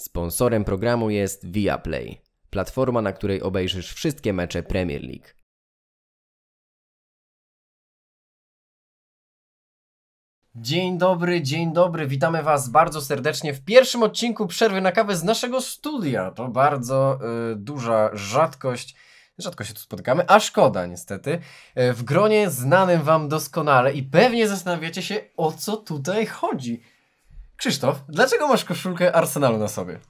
Sponsorem programu jest Viaplay, platforma, na której obejrzysz wszystkie mecze Premier League. Dzień dobry, dzień dobry, witamy Was bardzo serdecznie w pierwszym odcinku przerwy na kawę z naszego studia. To bardzo y, duża rzadkość. Rzadko się tu spotykamy, a szkoda niestety. Y, w gronie znanym Wam doskonale i pewnie zastanawiacie się, o co tutaj chodzi. Krzysztof, dlaczego masz koszulkę Arsenalu na sobie?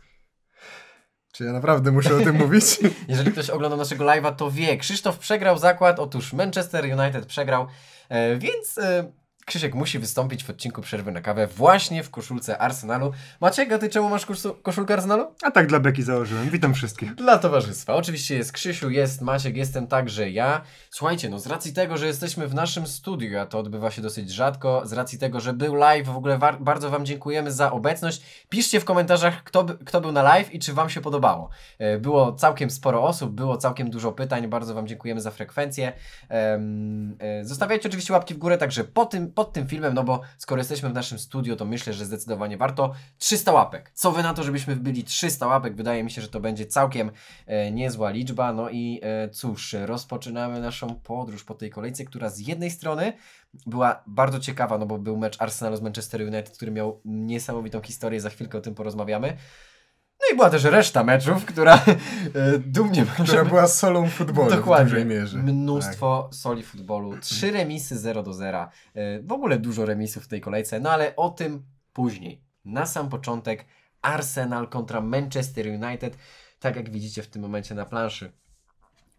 Czy ja naprawdę muszę o tym mówić? Jeżeli ktoś oglądał naszego live'a, to wie. Krzysztof przegrał zakład. Otóż Manchester United przegrał, e, więc e, Krzysiek musi wystąpić w odcinku Przerwy na kawę właśnie w koszulce Arsenalu. Maciek, a ty czemu masz koszulkę Arsenalu? A tak dla Beki założyłem. Witam wszystkich. Dla towarzystwa. Oczywiście jest Krzysiu, jest Maciek, jestem także ja. Słuchajcie, no z racji tego, że jesteśmy w naszym studiu, a to odbywa się dosyć rzadko, z racji tego, że był live, w ogóle bardzo wam dziękujemy za obecność. Piszcie w komentarzach, kto, kto był na live i czy wam się podobało. E, było całkiem sporo osób, było całkiem dużo pytań, bardzo wam dziękujemy za frekwencję. E, zostawiajcie oczywiście łapki w górę, także po tym, pod tym filmem, no bo skoro jesteśmy w naszym studio, to myślę, że zdecydowanie warto. 300 łapek. Co wy na to, żebyśmy wbili 300 łapek? Wydaje mi się, że to będzie całkiem e, niezła liczba. No i e, cóż, rozpoczynamy naszą podróż po tej kolejce, która z jednej strony była bardzo ciekawa, no bo był mecz Arsenalu z Manchester United, który miał niesamowitą historię, za chwilkę o tym porozmawiamy. No i była też reszta meczów, która e, dumnie Która była solą futbolu Dokładnie. w dużej mierze. Mnóstwo tak. soli futbolu. Trzy remisy 0 do 0. E, w ogóle dużo remisów w tej kolejce, no ale o tym później. Na sam początek Arsenal kontra Manchester United. Tak jak widzicie w tym momencie na planszy.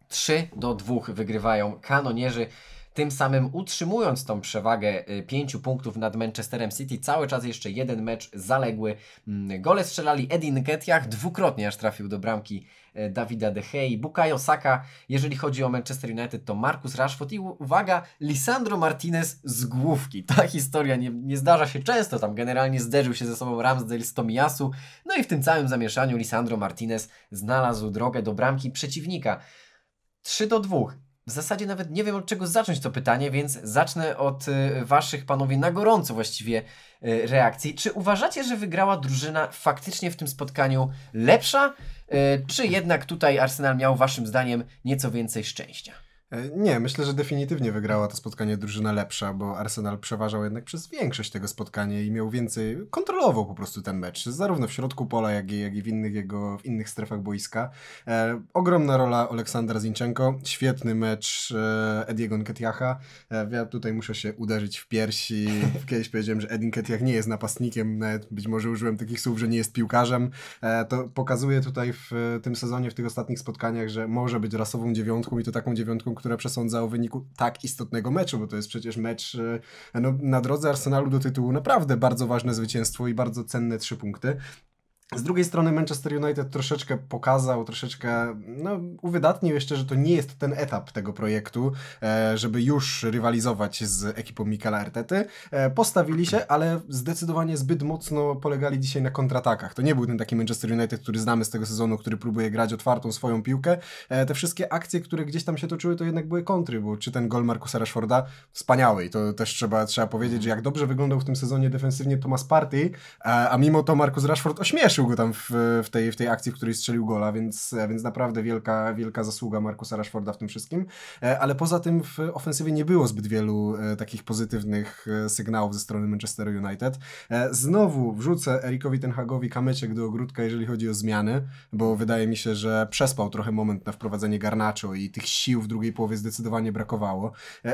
3 do 2 wygrywają kanonierzy tym samym utrzymując tą przewagę 5 y, punktów nad Manchesterem City. Cały czas jeszcze jeden mecz zaległy. Mm, gole strzelali Edin Ketiach, dwukrotnie aż trafił do bramki e, Davida De Gea, i Bukayo Saka, jeżeli chodzi o Manchester United to Marcus Rashford i uwaga, Lisandro Martinez z główki. Ta historia nie, nie zdarza się często, tam generalnie zderzył się ze sobą Ramsdale z Tomiasu, no i w tym całym zamieszaniu Lisandro Martinez znalazł drogę do bramki przeciwnika. 3 do 2. W zasadzie nawet nie wiem od czego zacząć to pytanie, więc zacznę od y, waszych panowie na gorąco właściwie y, reakcji. Czy uważacie, że wygrała drużyna faktycznie w tym spotkaniu lepsza, y, czy jednak tutaj Arsenal miał waszym zdaniem nieco więcej szczęścia? E, nie, myślę, że definitywnie wygrała to spotkanie drużyna lepsza, bo Arsenal przeważał jednak przez większość tego spotkania i miał więcej, kontrolował po prostu ten mecz, zarówno w środku pola, jak i, jak i w innych jego, w innych strefach boiska. E, ogromna rola Aleksandra Zinchenko, świetny mecz e, Ediego Nketiacha. E, ja tutaj muszę się uderzyć w piersi. Kiedyś powiedziałem, że Edin Nketiach nie jest napastnikiem, nawet być może użyłem takich słów, że nie jest piłkarzem. E, to pokazuje tutaj w tym sezonie, w tych ostatnich spotkaniach, że może być rasową dziewiątką i to taką dziewiątką, które przesądza o wyniku tak istotnego meczu, bo to jest przecież mecz e, no, na drodze Arsenalu do tytułu naprawdę bardzo ważne zwycięstwo i bardzo cenne trzy punkty. Z drugiej strony Manchester United troszeczkę pokazał, troszeczkę no, uwydatnił jeszcze, że to nie jest ten etap tego projektu, e, żeby już rywalizować z ekipą Mikela Artety. E, postawili się, ale zdecydowanie zbyt mocno polegali dzisiaj na kontratakach. To nie był ten taki Manchester United, który znamy z tego sezonu, który próbuje grać otwartą swoją piłkę. E, te wszystkie akcje, które gdzieś tam się toczyły, to jednak były kontry, bo czy ten gol Markusa Rashforda, wspaniały. I to też trzeba, trzeba powiedzieć, że jak dobrze wyglądał w tym sezonie defensywnie Thomas Partey, a mimo to Markus Rashford ośmieszył Zaskoczył go tam w, w, tej, w tej akcji, w której strzelił gola, więc, e, więc naprawdę wielka, wielka zasługa Markusa Rashforda w tym wszystkim. E, ale poza tym w ofensywie nie było zbyt wielu e, takich pozytywnych sygnałów ze strony Manchester United. Znowu wrzucę Erikowi Tenhagowi kamyczek do ogródka, jeżeli chodzi o zmiany, bo wydaje mi się, że przespał trochę moment na wprowadzenie garnaczu i tych sił w drugiej połowie zdecydowanie brakowało.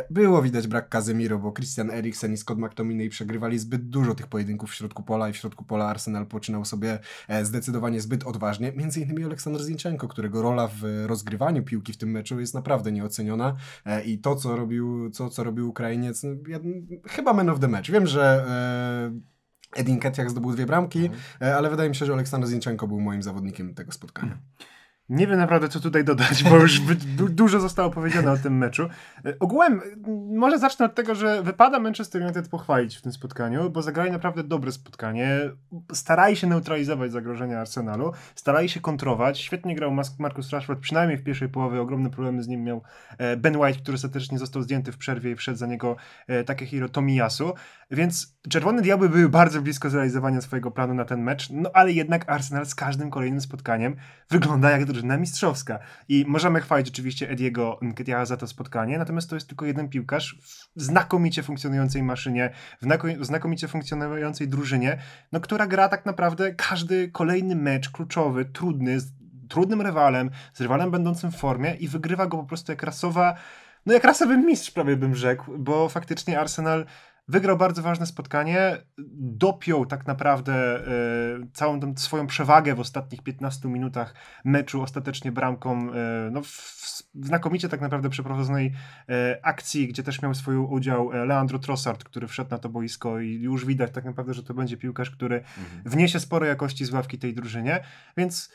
Było widać brak Kazemiro, bo Christian Eriksen i Scott McTominay przegrywali zbyt dużo tych pojedynków w środku pola i w środku pola Arsenal poczynał sobie E, zdecydowanie zbyt odważnie. Między innymi Aleksander Zinchenko, którego rola w rozgrywaniu piłki w tym meczu jest naprawdę nieoceniona e, i to, co robił, co, co robił Ukrainiec, no, ja, chyba man of the match. Wiem, że e, Edin Ketiak zdobył dwie bramki, mhm. ale wydaje mi się, że Aleksander Zinchenko był moim zawodnikiem tego spotkania. Mhm. Nie wiem naprawdę, co tutaj dodać, bo już dużo zostało powiedziane o tym meczu. E, ogółem, może zacznę od tego, że wypada Manchester United pochwalić w tym spotkaniu, bo zagrali naprawdę dobre spotkanie. Starali się neutralizować zagrożenia Arsenalu, starali się kontrować. Świetnie grał Marcus Rashford, przynajmniej w pierwszej połowie. Ogromne problemy z nim miał e, Ben White, który ostatecznie został zdjęty w przerwie i wszedł za niego e, takie hero Tomiyasu. Więc Czerwone Diabły były bardzo blisko zrealizowania swojego planu na ten mecz, no ale jednak Arsenal z każdym kolejnym spotkaniem wygląda jak drużyna mistrzowska. I możemy chwalić oczywiście Ediego Nketiaha za to spotkanie, natomiast to jest tylko jeden piłkarz w znakomicie funkcjonującej maszynie, w znakomicie funkcjonującej drużynie, no, która gra tak naprawdę każdy kolejny mecz kluczowy, trudny, z trudnym rywalem, z rywalem będącym w formie i wygrywa go po prostu jak rasowa, no jak rasowy mistrz prawie bym rzekł, bo faktycznie Arsenal Wygrał bardzo ważne spotkanie, dopiął tak naprawdę y, całą tą swoją przewagę w ostatnich 15 minutach meczu ostatecznie bramką y, no, w znakomicie tak naprawdę przeprowadzonej y, akcji, gdzie też miał swój udział Leandro Trossard, który wszedł na to boisko i już widać tak naprawdę, że to będzie piłkarz, który mhm. wniesie sporo jakości z ławki tej drużynie, więc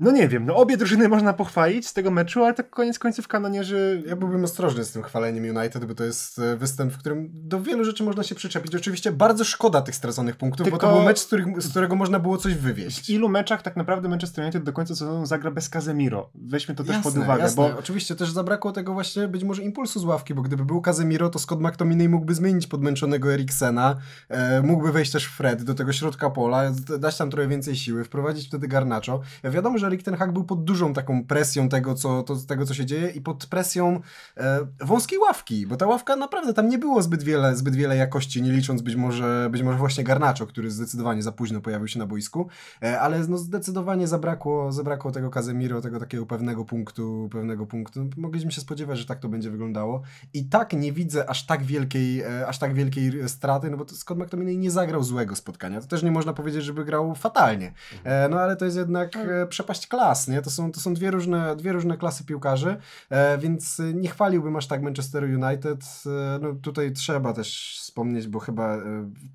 no nie wiem, no obie drużyny można pochwalić z tego meczu, ale tak koniec końców kanonierzy... Ja byłbym ostrożny z tym chwaleniem United, bo to jest e, występ, w którym do wielu rzeczy można się przyczepić. Oczywiście bardzo szkoda tych straconych punktów, Tylko... bo to był mecz, z, których, z, którego można było coś wywieźć. W ilu meczach tak naprawdę Manchester United do końca sezonu zagra bez Kazemiro? Weźmy to jasne, też pod uwagę, jasne. bo... Oczywiście też zabrakło tego właśnie być może impulsu z ławki, bo gdyby był Kazemiro, to Scott McTominay mógłby zmienić podmęczonego Eriksena, e, mógłby wejść też Fred do tego środka pola, dać tam trochę więcej siły, wprowadzić wtedy Garnacho. Ja wiadomo, że że Rick ten był pod dużą taką presją tego, co, to, tego, co się dzieje i pod presją e, wąskiej ławki, bo ta ławka naprawdę tam nie było zbyt wiele, zbyt wiele jakości, nie licząc być może, być może właśnie Garnaczo, który zdecydowanie za późno pojawił się na boisku, e, ale no zdecydowanie zabrakło, zabrakło tego Kazemiro, tego takiego pewnego punktu, pewnego punktu. Mogliśmy się spodziewać, że tak to będzie wyglądało i tak nie widzę aż tak wielkiej, e, aż tak wielkiej straty, no bo Scott McTominay nie zagrał złego spotkania. To też nie można powiedzieć, żeby grał fatalnie. E, no ale to jest jednak e, przepaść klas, nie? To są, to są dwie, różne, dwie różne klasy piłkarzy, e, więc e, nie chwaliłbym aż tak Manchester United. E, no tutaj trzeba też wspomnieć, bo chyba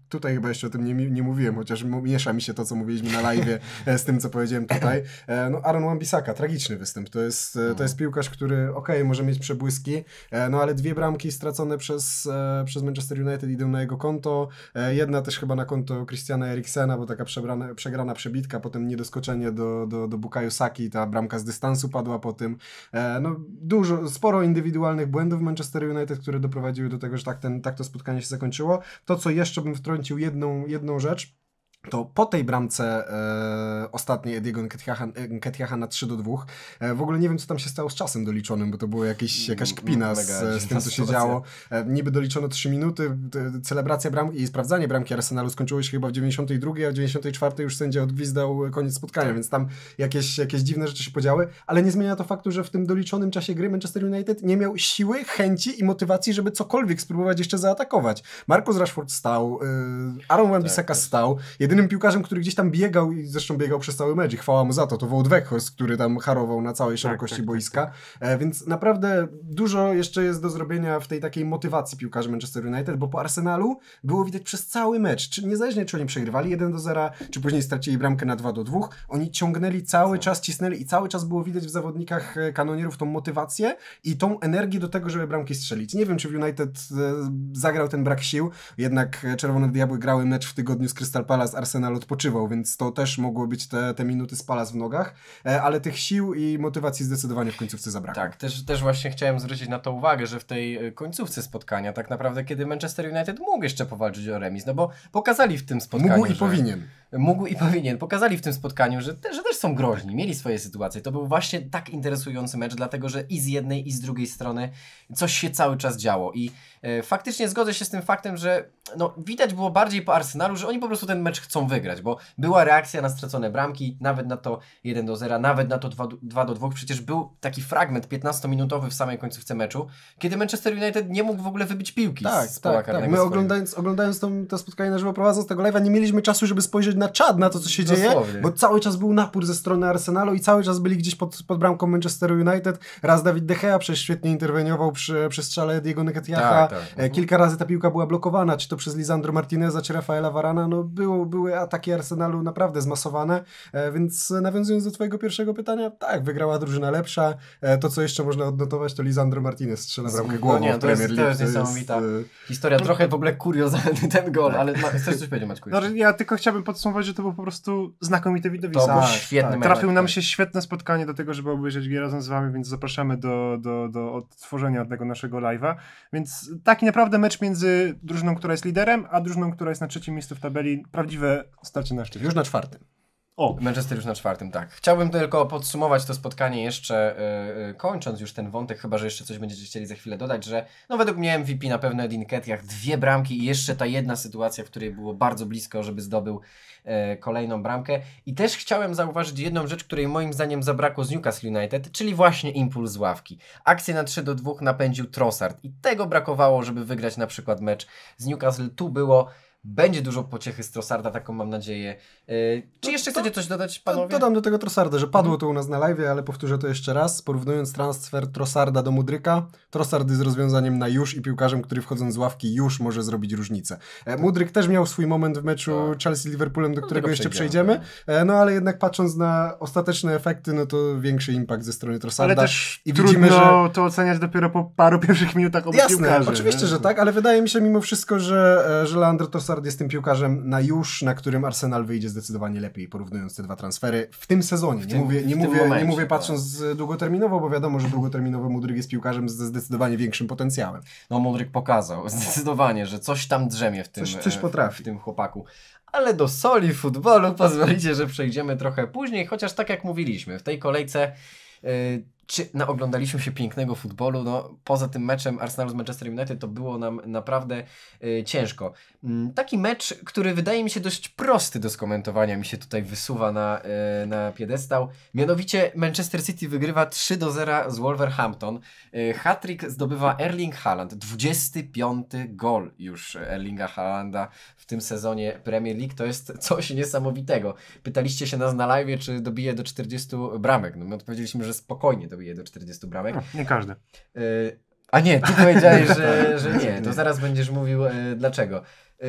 tutaj chyba jeszcze o tym nie, nie mówiłem, chociaż miesza mi się to, co mówiliśmy na live z tym, co powiedziałem tutaj. no Aaron Wan-Bissaka, tragiczny występ. To jest, to jest no. piłkarz, który okej, okay, może mieć przebłyski, no ale dwie bramki stracone przez, przez Manchester United idą na jego konto. jedna też chyba na konto Christiana Eriksena, bo taka przegrana przebitka, potem niedoskoczenie do, do, do Kajosaki, ta bramka z dystansu padła po tym. E, no, dużo, sporo indywidualnych błędów Manchester United, które doprowadziły do tego, że tak, ten, tak to spotkanie się zakończyło. To, co jeszcze bym wtrącił, jedną, jedną rzecz, to po tej bramce e, ostatniej Ediego Nketiaha na 3 do 2, e, w ogóle nie wiem, co tam się stało z czasem doliczonym, bo to była jakaś, jakaś kpina z, z, tym, co się działo. E, niby doliczono 3 minuty, celebracja bramki i sprawdzanie bramki Arsenalu skończyło się chyba w 92, a w 94 już sędzia odgwizdał koniec spotkania, tak. więc tam jakieś, jakieś dziwne rzeczy się podziały, ale nie zmienia to faktu, że w tym doliczonym czasie gry Manchester United nie miał siły, chęci i motywacji, żeby cokolwiek spróbować jeszcze zaatakować. Marcus Rashford stał, e, Aaron Wan-Bissaka tak, stał, jedynym piłkarzem, który gdzieś tam biegał i zresztą biegał przez cały mecz i chwała mu za to, to Wout Weghorst, który tam harował na całej tak, szerokości tak, tak, boiska. Tak. E, więc naprawdę dużo jeszcze jest do zrobienia w tej takiej motywacji piłkarzy Manchester United, bo po Arsenalu było widać przez cały mecz, czy, niezależnie czy oni przegrywali 1 do 0, czy później stracili bramkę na 2 do 2, oni ciągnęli cały tak. czas, cisnęli i cały czas było widać w zawodnikach e, kanonierów tą motywację i tą energię do tego, żeby bramki strzelić. Nie wiem, czy w United e, zagrał ten brak sił, jednak e, Czerwone Diabły grały mecz w tygodniu z Crystal Palace, Arsenal odpoczywał, więc to też mogło być te, te minuty z w nogach, e, ale tych sił i motywacji zdecydowanie w końcówce zabrakło. Tak, też, też właśnie chciałem zwrócić na to uwagę, że w tej e, końcówce spotkania tak naprawdę, kiedy Manchester United mógł jeszcze powalczyć o remis, no bo pokazali w tym spotkaniu, Mógł i że... powinien mógł i powinien. Pokazali w tym spotkaniu, że, te, że też są groźni, mieli swoje sytuacje. To był właśnie tak interesujący mecz, dlatego że i z jednej, i z drugiej strony coś się cały czas działo. I e, faktycznie zgodzę się z tym faktem, że no, widać było bardziej po Arsenalu, że oni po prostu ten mecz chcą wygrać, bo była reakcja na stracone bramki, nawet na to 1 do 0, nawet na to 2, 2 do 2. Przecież był taki fragment 15-minutowy w samej końcówce meczu, kiedy Manchester United nie mógł w ogóle wybić piłki tak, z tak, tak. My oglądając, oglądając to, to spotkanie na żywo, prowadząc tego live'a, nie mieliśmy czasu, żeby spojrzeć na czad na to, co się Dosłownie. dzieje, bo cały czas był napór ze strony Arsenalu i cały czas byli gdzieś pod, pod bramką Manchesteru United. Raz Dawid De Gea przecież świetnie interweniował przy, przy strzale Diego Neketiacha. Tak, tak. E, kilka razy ta piłka była blokowana, czy to przez Lisandro Martineza, czy Rafaela Varana. No, było, były ataki Arsenalu naprawdę zmasowane, e, więc nawiązując do twojego pierwszego pytania, tak, wygrała drużyna lepsza. E, to, co jeszcze można odnotować, to Lisandro Martinez strzela bramkę głową no, w Premier League. To jest niesamowita historia. Trochę w ogóle kuriozalny ten gol, tak. ale chcesz coś powiedzieć, Maćku? No, ja tylko chciałbym podsumować podsumować, że to było po prostu znakomite widowisko. To był tak, świetny tak, Trafił nam się tak. świetne spotkanie do tego, żeby obejrzeć je razem z wami, więc zapraszamy do, do, do odtworzenia tego naszego live'a. Więc taki naprawdę mecz między drużyną, która jest liderem, a drużyną, która jest na trzecim miejscu w tabeli. Prawdziwe starcie na szczycie. Już na czwartym. O. Manchester już na czwartym, tak. Chciałbym tylko podsumować to spotkanie jeszcze, yy, kończąc już ten wątek, chyba że jeszcze coś będziecie chcieli za chwilę dodać, że no według mnie MVP na pewno Edin jak dwie bramki i jeszcze ta jedna sytuacja, w której było bardzo blisko, żeby zdobył yy, kolejną bramkę. I też chciałem zauważyć jedną rzecz, której moim zdaniem zabrakło z Newcastle United, czyli właśnie impuls z ławki. Akcję na 3 do 2 napędził Trossard i tego brakowało, żeby wygrać na przykład mecz z Newcastle. Tu było będzie dużo pociechy z Trosarda, taką mam nadzieję. E, czy jeszcze chcecie coś dodać, panowie? Dodam do tego Trosarda, że padło mhm. to u nas na live, ale powtórzę to jeszcze raz. Porównując transfer Trosarda do Mudryka, Trossard jest rozwiązaniem na już i piłkarzem, który wchodząc z ławki już może zrobić różnicę. E, Mudryk też miał swój moment w meczu tak. Chelsea-Liverpoolem, no, do którego no, jeszcze przejdziemy, tak. e, no ale jednak patrząc na ostateczne efekty, no to większy impact ze strony Trosarda. Ale też I widzimy, że... to oceniać dopiero po paru pierwszych minutach obu Jasne, piłkarzy, oczywiście, nie? że tak, ale wydaje mi się mimo wszystko, że, że Leandro Trossard Trossard jest tym piłkarzem na już, na którym Arsenal wyjdzie zdecydowanie lepiej, porównując te dwa transfery w tym sezonie. W nie, tym, mówię, nie, mówię, momencie, nie mówię tak. patrząc tak. długoterminowo, bo wiadomo, że długoterminowo Mudryk jest piłkarzem ze zdecydowanie większym potencjałem. No Mudryk pokazał zdecydowanie, że coś tam drzemie w tym, coś, coś e, potrafi. w tym chłopaku ale do soli futbolu pozwolicie, że przejdziemy trochę później, chociaż tak jak mówiliśmy, w tej kolejce e, czy naoglądaliśmy się pięknego futbolu. No, poza tym meczem Arsenalu z Manchester United to było nam naprawdę y, ciężko. Mm, taki mecz, który wydaje mi się dość prosty do skomentowania, mi się tutaj wysuwa na, y, na piedestał. Mianowicie Manchester City wygrywa 3 do 0 z Wolverhampton. Y, Hattrick zdobywa Erling Haaland, 25 gol już Erlinga Haalanda w tym sezonie Premier League. To jest coś niesamowitego. Pytaliście się nas na live, czy dobije do 40 bramek. No my odpowiedzieliśmy, że spokojnie, to do 40 bramek. No, nie każdy. E, a nie, ty powiedziałeś, że, tak. że nie. To zaraz będziesz mówił e, dlaczego. E,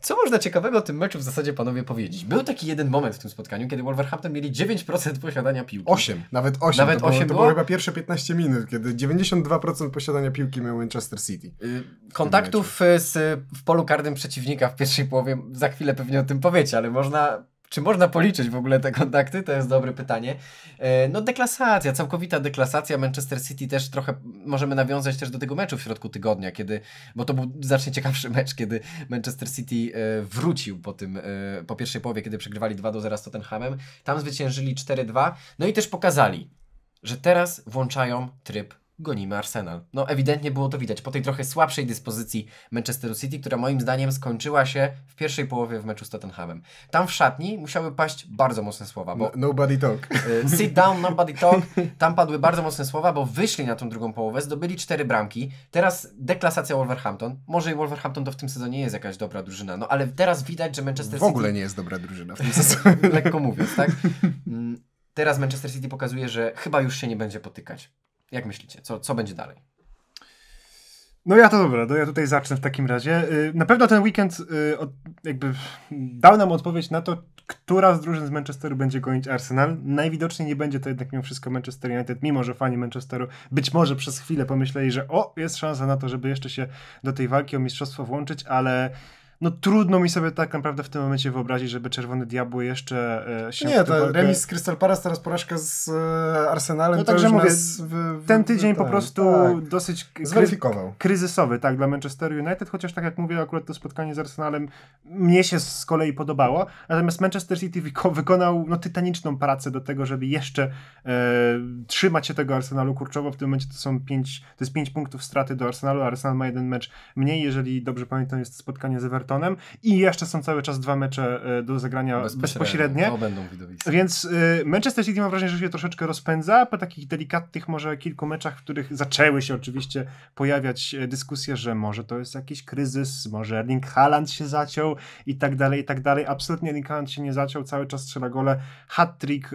co można ciekawego o tym meczu w zasadzie panowie powiedzieć? Był taki jeden moment w tym spotkaniu, kiedy Wolverhampton mieli 9% posiadania piłki. 8, nawet 8. Nawet to 8 było, to było chyba pierwsze 15 minut, kiedy 92% posiadania piłki miał Manchester City. Y, kontaktów y, z, w polu karnym przeciwnika w pierwszej połowie, za chwilę pewnie o tym powiecie, ale można czy można policzyć w ogóle te kontakty? To jest dobre pytanie. E, no deklasacja, całkowita deklasacja. Manchester City też trochę możemy nawiązać też do tego meczu w środku tygodnia, kiedy, bo to był znacznie ciekawszy mecz, kiedy Manchester City e, wrócił po tym, e, po pierwszej połowie, kiedy przegrywali 2 do 0 z Tottenhamem. Tam zwyciężyli 4-2. No i też pokazali, że teraz włączają tryb gonimy Arsenal. No ewidentnie było to widać po tej trochę słabszej dyspozycji Manchesteru City, która moim zdaniem skończyła się w pierwszej połowie w meczu z Tottenhamem. Tam w szatni musiały paść bardzo mocne słowa. Bo no, nobody talk. Y, sit down, nobody talk. Tam padły bardzo mocne słowa, bo wyszli na tą drugą połowę, zdobyli cztery bramki. Teraz deklasacja Wolverhampton. Może i Wolverhampton to w tym sezonie jest jakaś dobra drużyna, no ale teraz widać, że Manchester City... W ogóle nie jest dobra drużyna w tym sezonie. Lekko mówiąc, tak? Mm, teraz Manchester City pokazuje, że chyba już się nie będzie potykać. Jak myślicie, co, co będzie dalej? No ja to dobra, no ja tutaj zacznę w takim razie. Y, na pewno ten weekend y, jakby dał nam odpowiedź na to, która z drużyn z Manchesteru będzie gonić Arsenal. Najwidoczniej nie będzie to jednak mimo wszystko Manchester United, mimo że fani Manchesteru być może przez chwilę pomyśleli, że o, jest szansa na to, żeby jeszcze się do tej walki o mistrzostwo włączyć, ale no trudno mi sobie tak naprawdę w tym momencie wyobrazić, żeby czerwony Diabły jeszcze e, się... Nie, to remis z Crystal Palace, teraz porażka z e, Arsenalem. No także mówię, w, w, ten tydzień po prostu tak, dosyć kryzysowy, tak, dla Manchester United, chociaż tak jak mówię, akurat to spotkanie z Arsenalem mnie się z kolei podobało, natomiast Manchester City wykonał no, tytaniczną pracę do tego, żeby jeszcze e, trzymać się tego Arsenalu kurczowo, w tym momencie to są pięć, to jest pięć punktów straty do Arsenalu, Arsenal ma jeden mecz mniej, jeżeli dobrze pamiętam jest spotkanie z Everton Evertonem i jeszcze są cały czas dwa mecze e, do zagrania bezpośrednie. To no, będą widowiska. Więc e, Manchester City mam wrażenie, że się troszeczkę rozpędza po takich delikatnych może kilku meczach, w których zaczęły się oczywiście pojawiać e, dyskusje, że może to jest jakiś kryzys, może Erling Haaland się zaciął i tak dalej, i tak dalej. Absolutnie Erling Haaland się nie zaciął, cały czas strzela gole, hat-trick.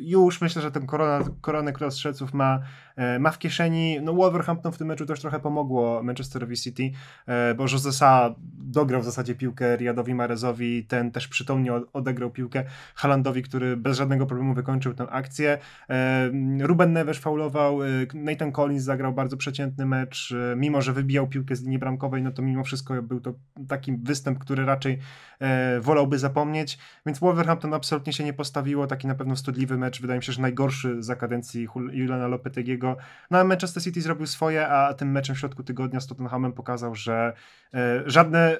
Już myślę, że ten korona koronę strzelców ma E, ma w kieszeni, no Wolverhampton w tym meczu też trochę pomogło Manchesterowi City, e, bo Jose Sa dograł w zasadzie piłkę Riadowi Marezowi, ten też przytomnie odegrał piłkę Halandowi, który bez żadnego problemu wykończył tę akcję. E, Ruben Neves faulował, Nathan Collins zagrał bardzo przeciętny mecz, mimo że wybijał piłkę z linii bramkowej, no to mimo wszystko był to taki występ, który raczej wolałby zapomnieć, więc Wolverhampton absolutnie się nie postawiło, taki na pewno studliwy mecz, wydaje mi się, że najgorszy za kadencji Juliana Lopetegiego no a Manchester City zrobił swoje, a tym meczem w środku tygodnia z Tottenhamem pokazał, że e, żadne,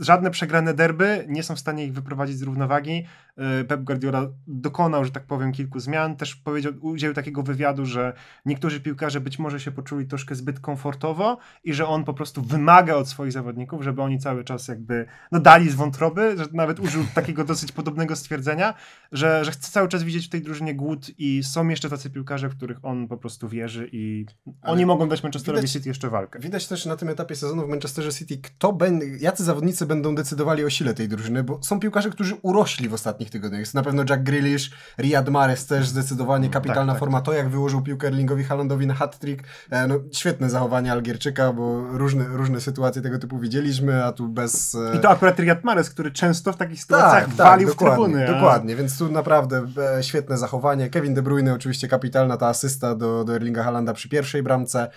żadne przegrane derby nie są w stanie ich wyprowadzić z równowagi, E, Pep Guardiola dokonał, że tak powiem, kilku zmian. Też powiedział, udzielił takiego wywiadu, że niektórzy piłkarze być może się poczuli troszkę zbyt komfortowo i że on po prostu wymaga od swoich zawodników, żeby oni cały czas jakby no, dali z wątroby, że nawet użył takiego dosyć podobnego stwierdzenia, że, że chce cały czas widzieć w tej drużynie głód i są jeszcze tacy piłkarze, w których on po prostu wierzy i Ale oni mogą dać Manchesterowi City jeszcze walkę. Widać też na tym etapie sezonu w Manchesterze City, kto będzie, jacy zawodnicy będą decydowali o sile tej drużyny, bo są piłkarze, którzy urośli w ostatnim ostatnich tygodniach. Jest na pewno Jack Grealish, Riyad Mahrez też zdecydowanie mm, kapitalna tak, tak. forma. To jak wyłożył piłkę Erlingowi Haalandowi na hat-trick, e, no, świetne zachowanie Algierczyka, bo różne, różne sytuacje tego typu widzieliśmy, a tu bez... E, I to akurat Riyad Mahrez, który często w takich sytuacjach tak, tak walił tak, w trybuny. A... Dokładnie, więc tu naprawdę e, świetne zachowanie. Kevin De Bruyne oczywiście kapitalna ta asysta do, do Erlinga Halanda przy pierwszej bramce.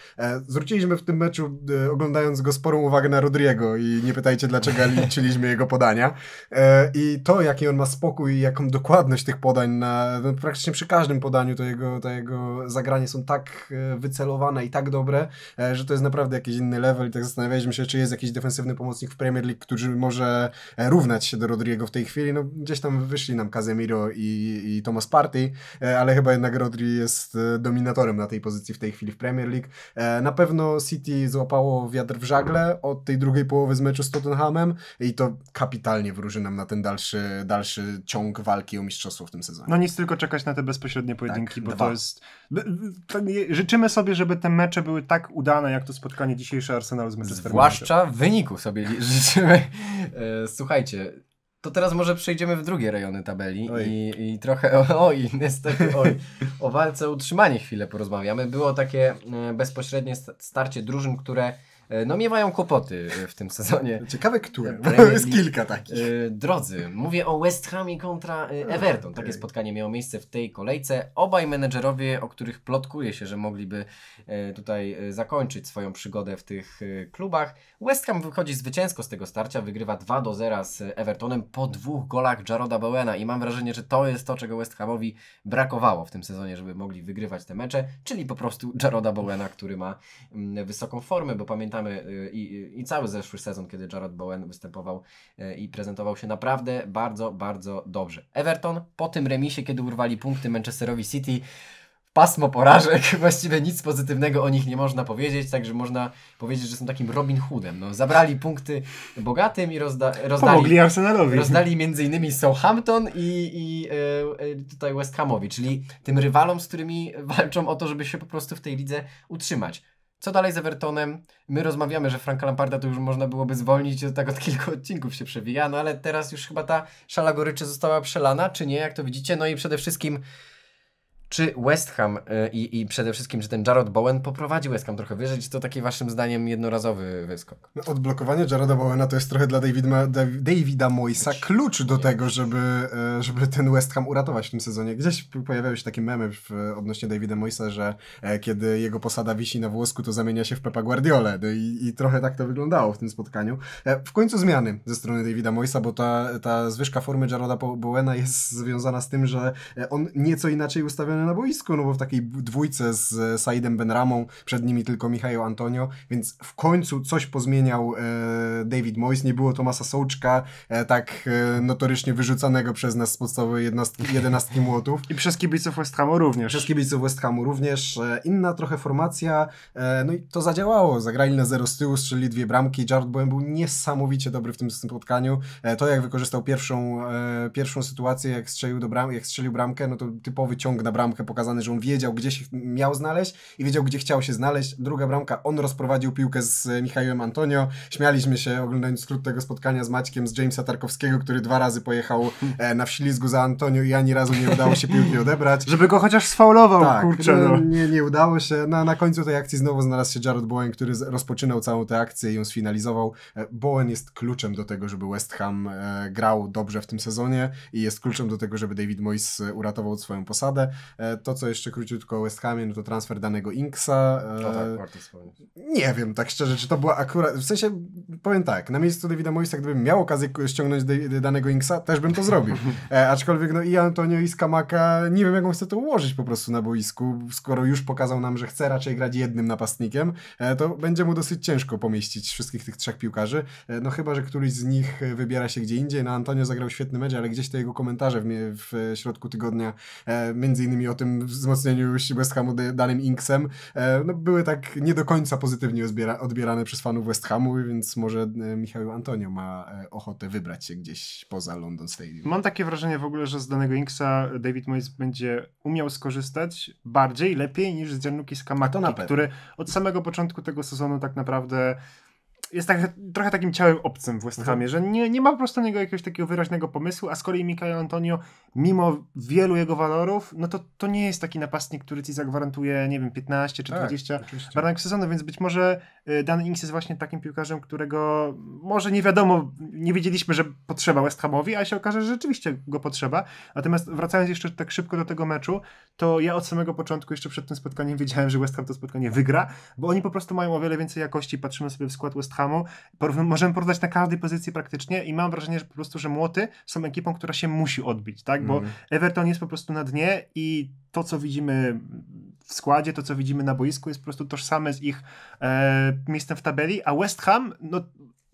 Zwróciliśmy w tym meczu, oglądając go sporą uwagę na Rodriego i nie pytajcie dlaczego liczyliśmy jego podania. I to, jaki on ma spokój i jaką dokładność tych podań. Na, no, praktycznie przy każdym podaniu to jego, to jego zagranie są tak e, wycelowane i tak dobre, e, że to jest naprawdę jakiś inny level. I tak zastanawialiśmy się, czy jest jakiś defensywny pomocnik w Premier League, który może e, równać się do Rodriego w tej chwili. No, gdzieś tam wyszli nam Casemiro i, i Thomas Party, ale chyba jednak Rodri jest dominatorem na tej pozycji w tej chwili w Premier League. Na pewno City złapało wiatr w żagle od tej drugiej połowy z meczu z Tottenhamem i to kapitalnie wróży nam na ten dalszy, dalszy ciąg walki o mistrzostwo w tym sezonie. No nic, tylko czekać na te bezpośrednie tak, pojedynki, tak, bo dwa. to jest... Życzymy sobie, żeby te mecze były tak udane, jak to spotkanie dzisiejsze Arsenal z Manchesterem. Zwłaszcza wyniku sobie życzymy. E, słuchajcie, to teraz może przejdziemy w drugie rejony tabeli i, i, trochę Oj, niestety oj, o walce utrzymanie chwilę porozmawiamy. Było takie e, bezpośrednie starcie drużyn, które E, no miewają kłopoty e, w tym sezonie. Ciekawe, które, e, jest kilka takich. Drodzy, mówię o West Hamie kontra Everton. Takie spotkanie miało miejsce w tej kolejce. Obaj menedżerowie, o których plotkuje się, że mogliby tutaj zakończyć swoją przygodę w tych klubach. West Ham wychodzi zwycięsko z tego starcia, wygrywa 2 do 0 z Evertonem po dwóch golach Jaroda Bowena i mam wrażenie, że to jest to, czego West Hamowi brakowało w tym sezonie, żeby mogli wygrywać te mecze, czyli po prostu Jaroda Bowena, który ma mm, wysoką formę, bo pamiętam pamiętamy y, i, i cały zeszły sezon, kiedy Jared Bowen występował y, i prezentował się naprawdę bardzo, bardzo dobrze. Everton po tym remisie, kiedy urwali punkty Manchesterowi City, pasmo porażek, właściwie nic pozytywnego o nich nie można powiedzieć, także można powiedzieć, że są takim Robin Hoodem. No, zabrali punkty bogatym i rozda rozdali... Pomogli Arsenalowi. Rozdali między innymi Southampton i, i y, y, tutaj West Hamowi, czyli tym rywalom, z którymi walczą o to, żeby się po prostu w tej lidze utrzymać. Co dalej z Evertonem? My rozmawiamy, że Franka Lamparda to już można byłoby zwolnić, to tak od kilku odcinków się przewija, no ale teraz już chyba ta szala goryczy została przelana, czy nie, jak to widzicie. No i przede wszystkim czy West Ham y, i, i przede wszystkim, czy ten Jarrod Bowen poprowadzi West Ham trochę wyżej, czy to taki waszym zdaniem jednorazowy wyskok? No, odblokowanie Jarroda Bowena to jest trochę dla Davida, Davida Moisa znaczy, klucz do tego, żeby, e, żeby ten West Ham uratować w tym sezonie. Gdzieś pojawiały się takie memy w, odnośnie Davida Moisa, że e, kiedy jego posada wisi na włosku, to zamienia się w Pepa Guardiola. No i, i trochę tak to wyglądało w tym spotkaniu. E, w końcu zmiany ze strony Davida Moisa, bo ta, ta zwyżka formy Jarroda Bowena jest związana z tym, że on nieco inaczej ustawiony na boisku, no bo w takiej dwójce z e, Saidem Benramą, przed nimi tylko Michał Antonio, więc w końcu coś pozmieniał e, David Moyes, nie było Tomasa Sołczka, e, tak notorycznie wyrzucanego przez nas z podstawowej jedenastki, jedenastki młotów. I przez kibiców West Hamu również. Przez kibiców West Hamu również. Inna trochę formacja, no i to zadziałało. Zagrali na zero z tyłu, strzeli dwie bramki, Jared Bowen był niesamowicie dobry w tym spotkaniu. To jak wykorzystał pierwszą, pierwszą sytuację, jak strzelił, do bram jak strzelił bramkę, no to typowy ciąg na bramkę bramkę, pokazane, że on wiedział, gdzie się miał znaleźć i wiedział, gdzie chciał się znaleźć. Druga bramka, on rozprowadził piłkę z e, Michałem Antonio. Śmialiśmy się oglądając skrót tego spotkania z Maćkiem, z Jamesa Tarkowskiego, który dwa razy pojechał e, na wślizgu za Antonio i ani razu nie udało się piłki odebrać. Żeby go chociaż sfaulował, tak, kurczę. E, no. Nie, nie udało się. Na, na końcu tej akcji znowu znalazł się Jared Bowen, który rozpoczynał całą tę akcję i ją sfinalizował. Bowen jest kluczem do tego, żeby West Ham grał dobrze w tym sezonie i jest kluczem do tego, żeby David Moyes uratował swoją posadę. E, to, co jeszcze króciutko o West Hamie, no to transfer danego Inksa. No tak, warto wspomnieć. Nie wiem, tak szczerze, czy to była akurat, w sensie, powiem tak, na miejscu Davida Moisa, gdybym miał okazję ściągnąć danego Inksa, też bym to zrobił. E, aczkolwiek, no i Antonio i Skamaka, nie wiem, jaką chcę to ułożyć po prostu na boisku, skoro już pokazał nam, że chce raczej grać jednym napastnikiem, to będzie mu dosyć ciężko pomieścić wszystkich tych trzech piłkarzy, no chyba, że któryś z nich wybiera się gdzie indziej. No Antonio zagrał świetny mecz, ale gdzieś te jego komentarze w, w środku tygodnia, między innymi o tym wzmocnieniu West Hamu danym Inksem, e, no, były tak nie do końca pozytywnie odbierane przez fanów West Hamu, więc może e, Michał Antonio ma e, ochotę wybrać się gdzieś poza London Stadium. Mam takie wrażenie w ogóle, że z danego Inksa David Moyes będzie umiał skorzystać bardziej, lepiej niż z Gianluca Scamacca, który od samego początku tego sezonu tak naprawdę jest tak, trochę takim ciałem obcym w West mhm. Hamie, mhm. że nie, nie ma po prostu niego jakiegoś takiego wyraźnego pomysłu, a z kolei Mikael Antonio, mimo wielu jego walorów, no to, to nie jest taki napastnik, który ci zagwarantuje, nie wiem, 15 czy tak, 20 baranek sezonu, więc być może y, Dan Ings jest właśnie takim piłkarzem, którego może nie wiadomo, nie wiedzieliśmy, że potrzeba West Hamowi, a się okaże, że rzeczywiście go potrzeba. Natomiast wracając jeszcze tak szybko do tego meczu, to ja od samego początku, jeszcze przed tym spotkaniem wiedziałem, że West Ham to spotkanie wygra, bo oni po prostu mają o wiele więcej jakości, patrzymy sobie w skład West Hamu. możemy porównać na każdej pozycji praktycznie i mam wrażenie, że po prostu, że Młoty są ekipą, która się musi odbić, tak? Bo mm. Everton jest po prostu na dnie i to, co widzimy w składzie, to, co widzimy na boisku jest po prostu tożsame z ich e, miejscem w tabeli, a West Ham, no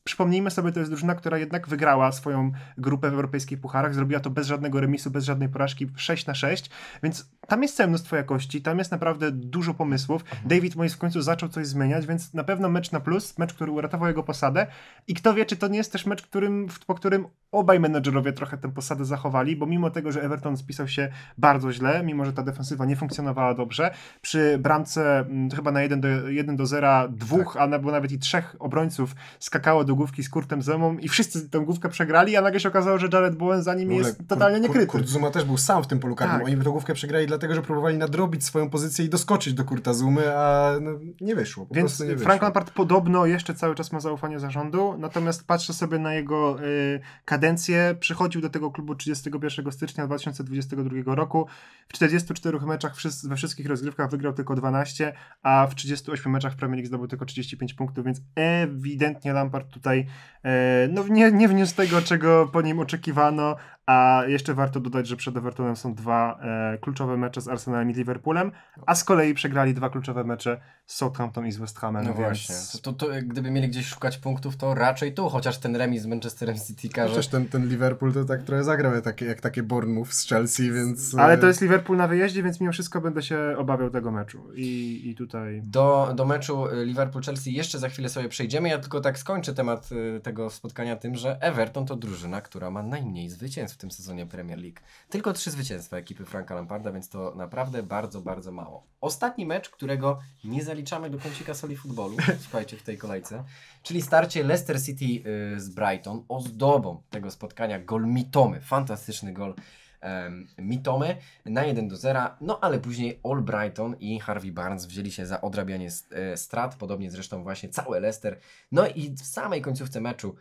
przypomnijmy sobie, to jest drużyna, która jednak wygrała swoją grupę w europejskich pucharach, zrobiła to bez żadnego remisu, bez żadnej porażki, 6 na 6, więc tam jest całe mnóstwo jakości, tam jest naprawdę dużo pomysłów. Mhm. David Moyes w końcu zaczął coś zmieniać, więc na pewno mecz na plus, mecz, który uratował jego posadę i kto wie, czy to nie jest też mecz, którym, po którym obaj menedżerowie trochę tę posadę zachowali, bo mimo tego, że Everton spisał się bardzo źle, mimo że ta defensywa nie funkcjonowała dobrze, przy bramce m, mm, chyba na 1 do, 1 do 0 dwóch, tak. albo nawet i trzech obrońców skakało do do główki z Kurtem Zemą i wszyscy tę główkę przegrali, a nagle się okazało, że Jared Bowen za nimi jest totalnie niekryty. Kurt, Zuma też był sam w tym polu karnym. Tak. Oni tę główkę przegrali dlatego, że próbowali nadrobić swoją pozycję i doskoczyć do Kurta Zumy, a no, nie wyszło. Po Więc nie wyszło. Frank Lampard podobno jeszcze cały czas ma zaufanie zarządu, natomiast patrzę sobie na jego y, kadencję. Przychodził do tego klubu 31 stycznia 2022 roku. W 44 meczach we wszystkich rozgrywkach wygrał tylko 12, a w 38 meczach Premier League zdobył tylko 35 punktów, więc ewidentnie Lampard tutaj e, no, nie, nie wniósł tego, czego po nim oczekiwano, a jeszcze warto dodać, że przed Evertonem są dwa e, kluczowe mecze z Arsenalem i Liverpoolem, a z kolei przegrali dwa kluczowe mecze z Southampton i z West Hamem. No więc... właśnie. To, to, to, gdyby mieli gdzieś szukać punktów, to raczej tu, chociaż ten remis z Manchesterem City no każe. Chociaż ten, ten Liverpool to tak trochę zagrał jak takie, jak takie Bournemouth z Chelsea, więc... E, Ale to jest Liverpool na wyjeździe, więc mimo wszystko będę się obawiał tego meczu. I, i tutaj... Do, do meczu e, Liverpool-Chelsea jeszcze za chwilę sobie przejdziemy. Ja tylko tak skończę temat e, tego spotkania tym, że Everton to drużyna, która ma najmniej zwycięstw tym sezonie Premier League. Tylko trzy zwycięstwa ekipy Franka Lamparda, więc to naprawdę bardzo, bardzo mało. Ostatni mecz, którego nie zaliczamy do kącika soli futbolu, słuchajcie, w tej kolejce, czyli starcie Leicester City y, z Brighton, ozdobą tego spotkania gol Mitomy, fantastyczny gol um, Mitome na 1 do 0, no ale później All Brighton i Harvey Barnes wzięli się za odrabianie e, strat, podobnie zresztą właśnie cały Leicester. No i w samej końcówce meczu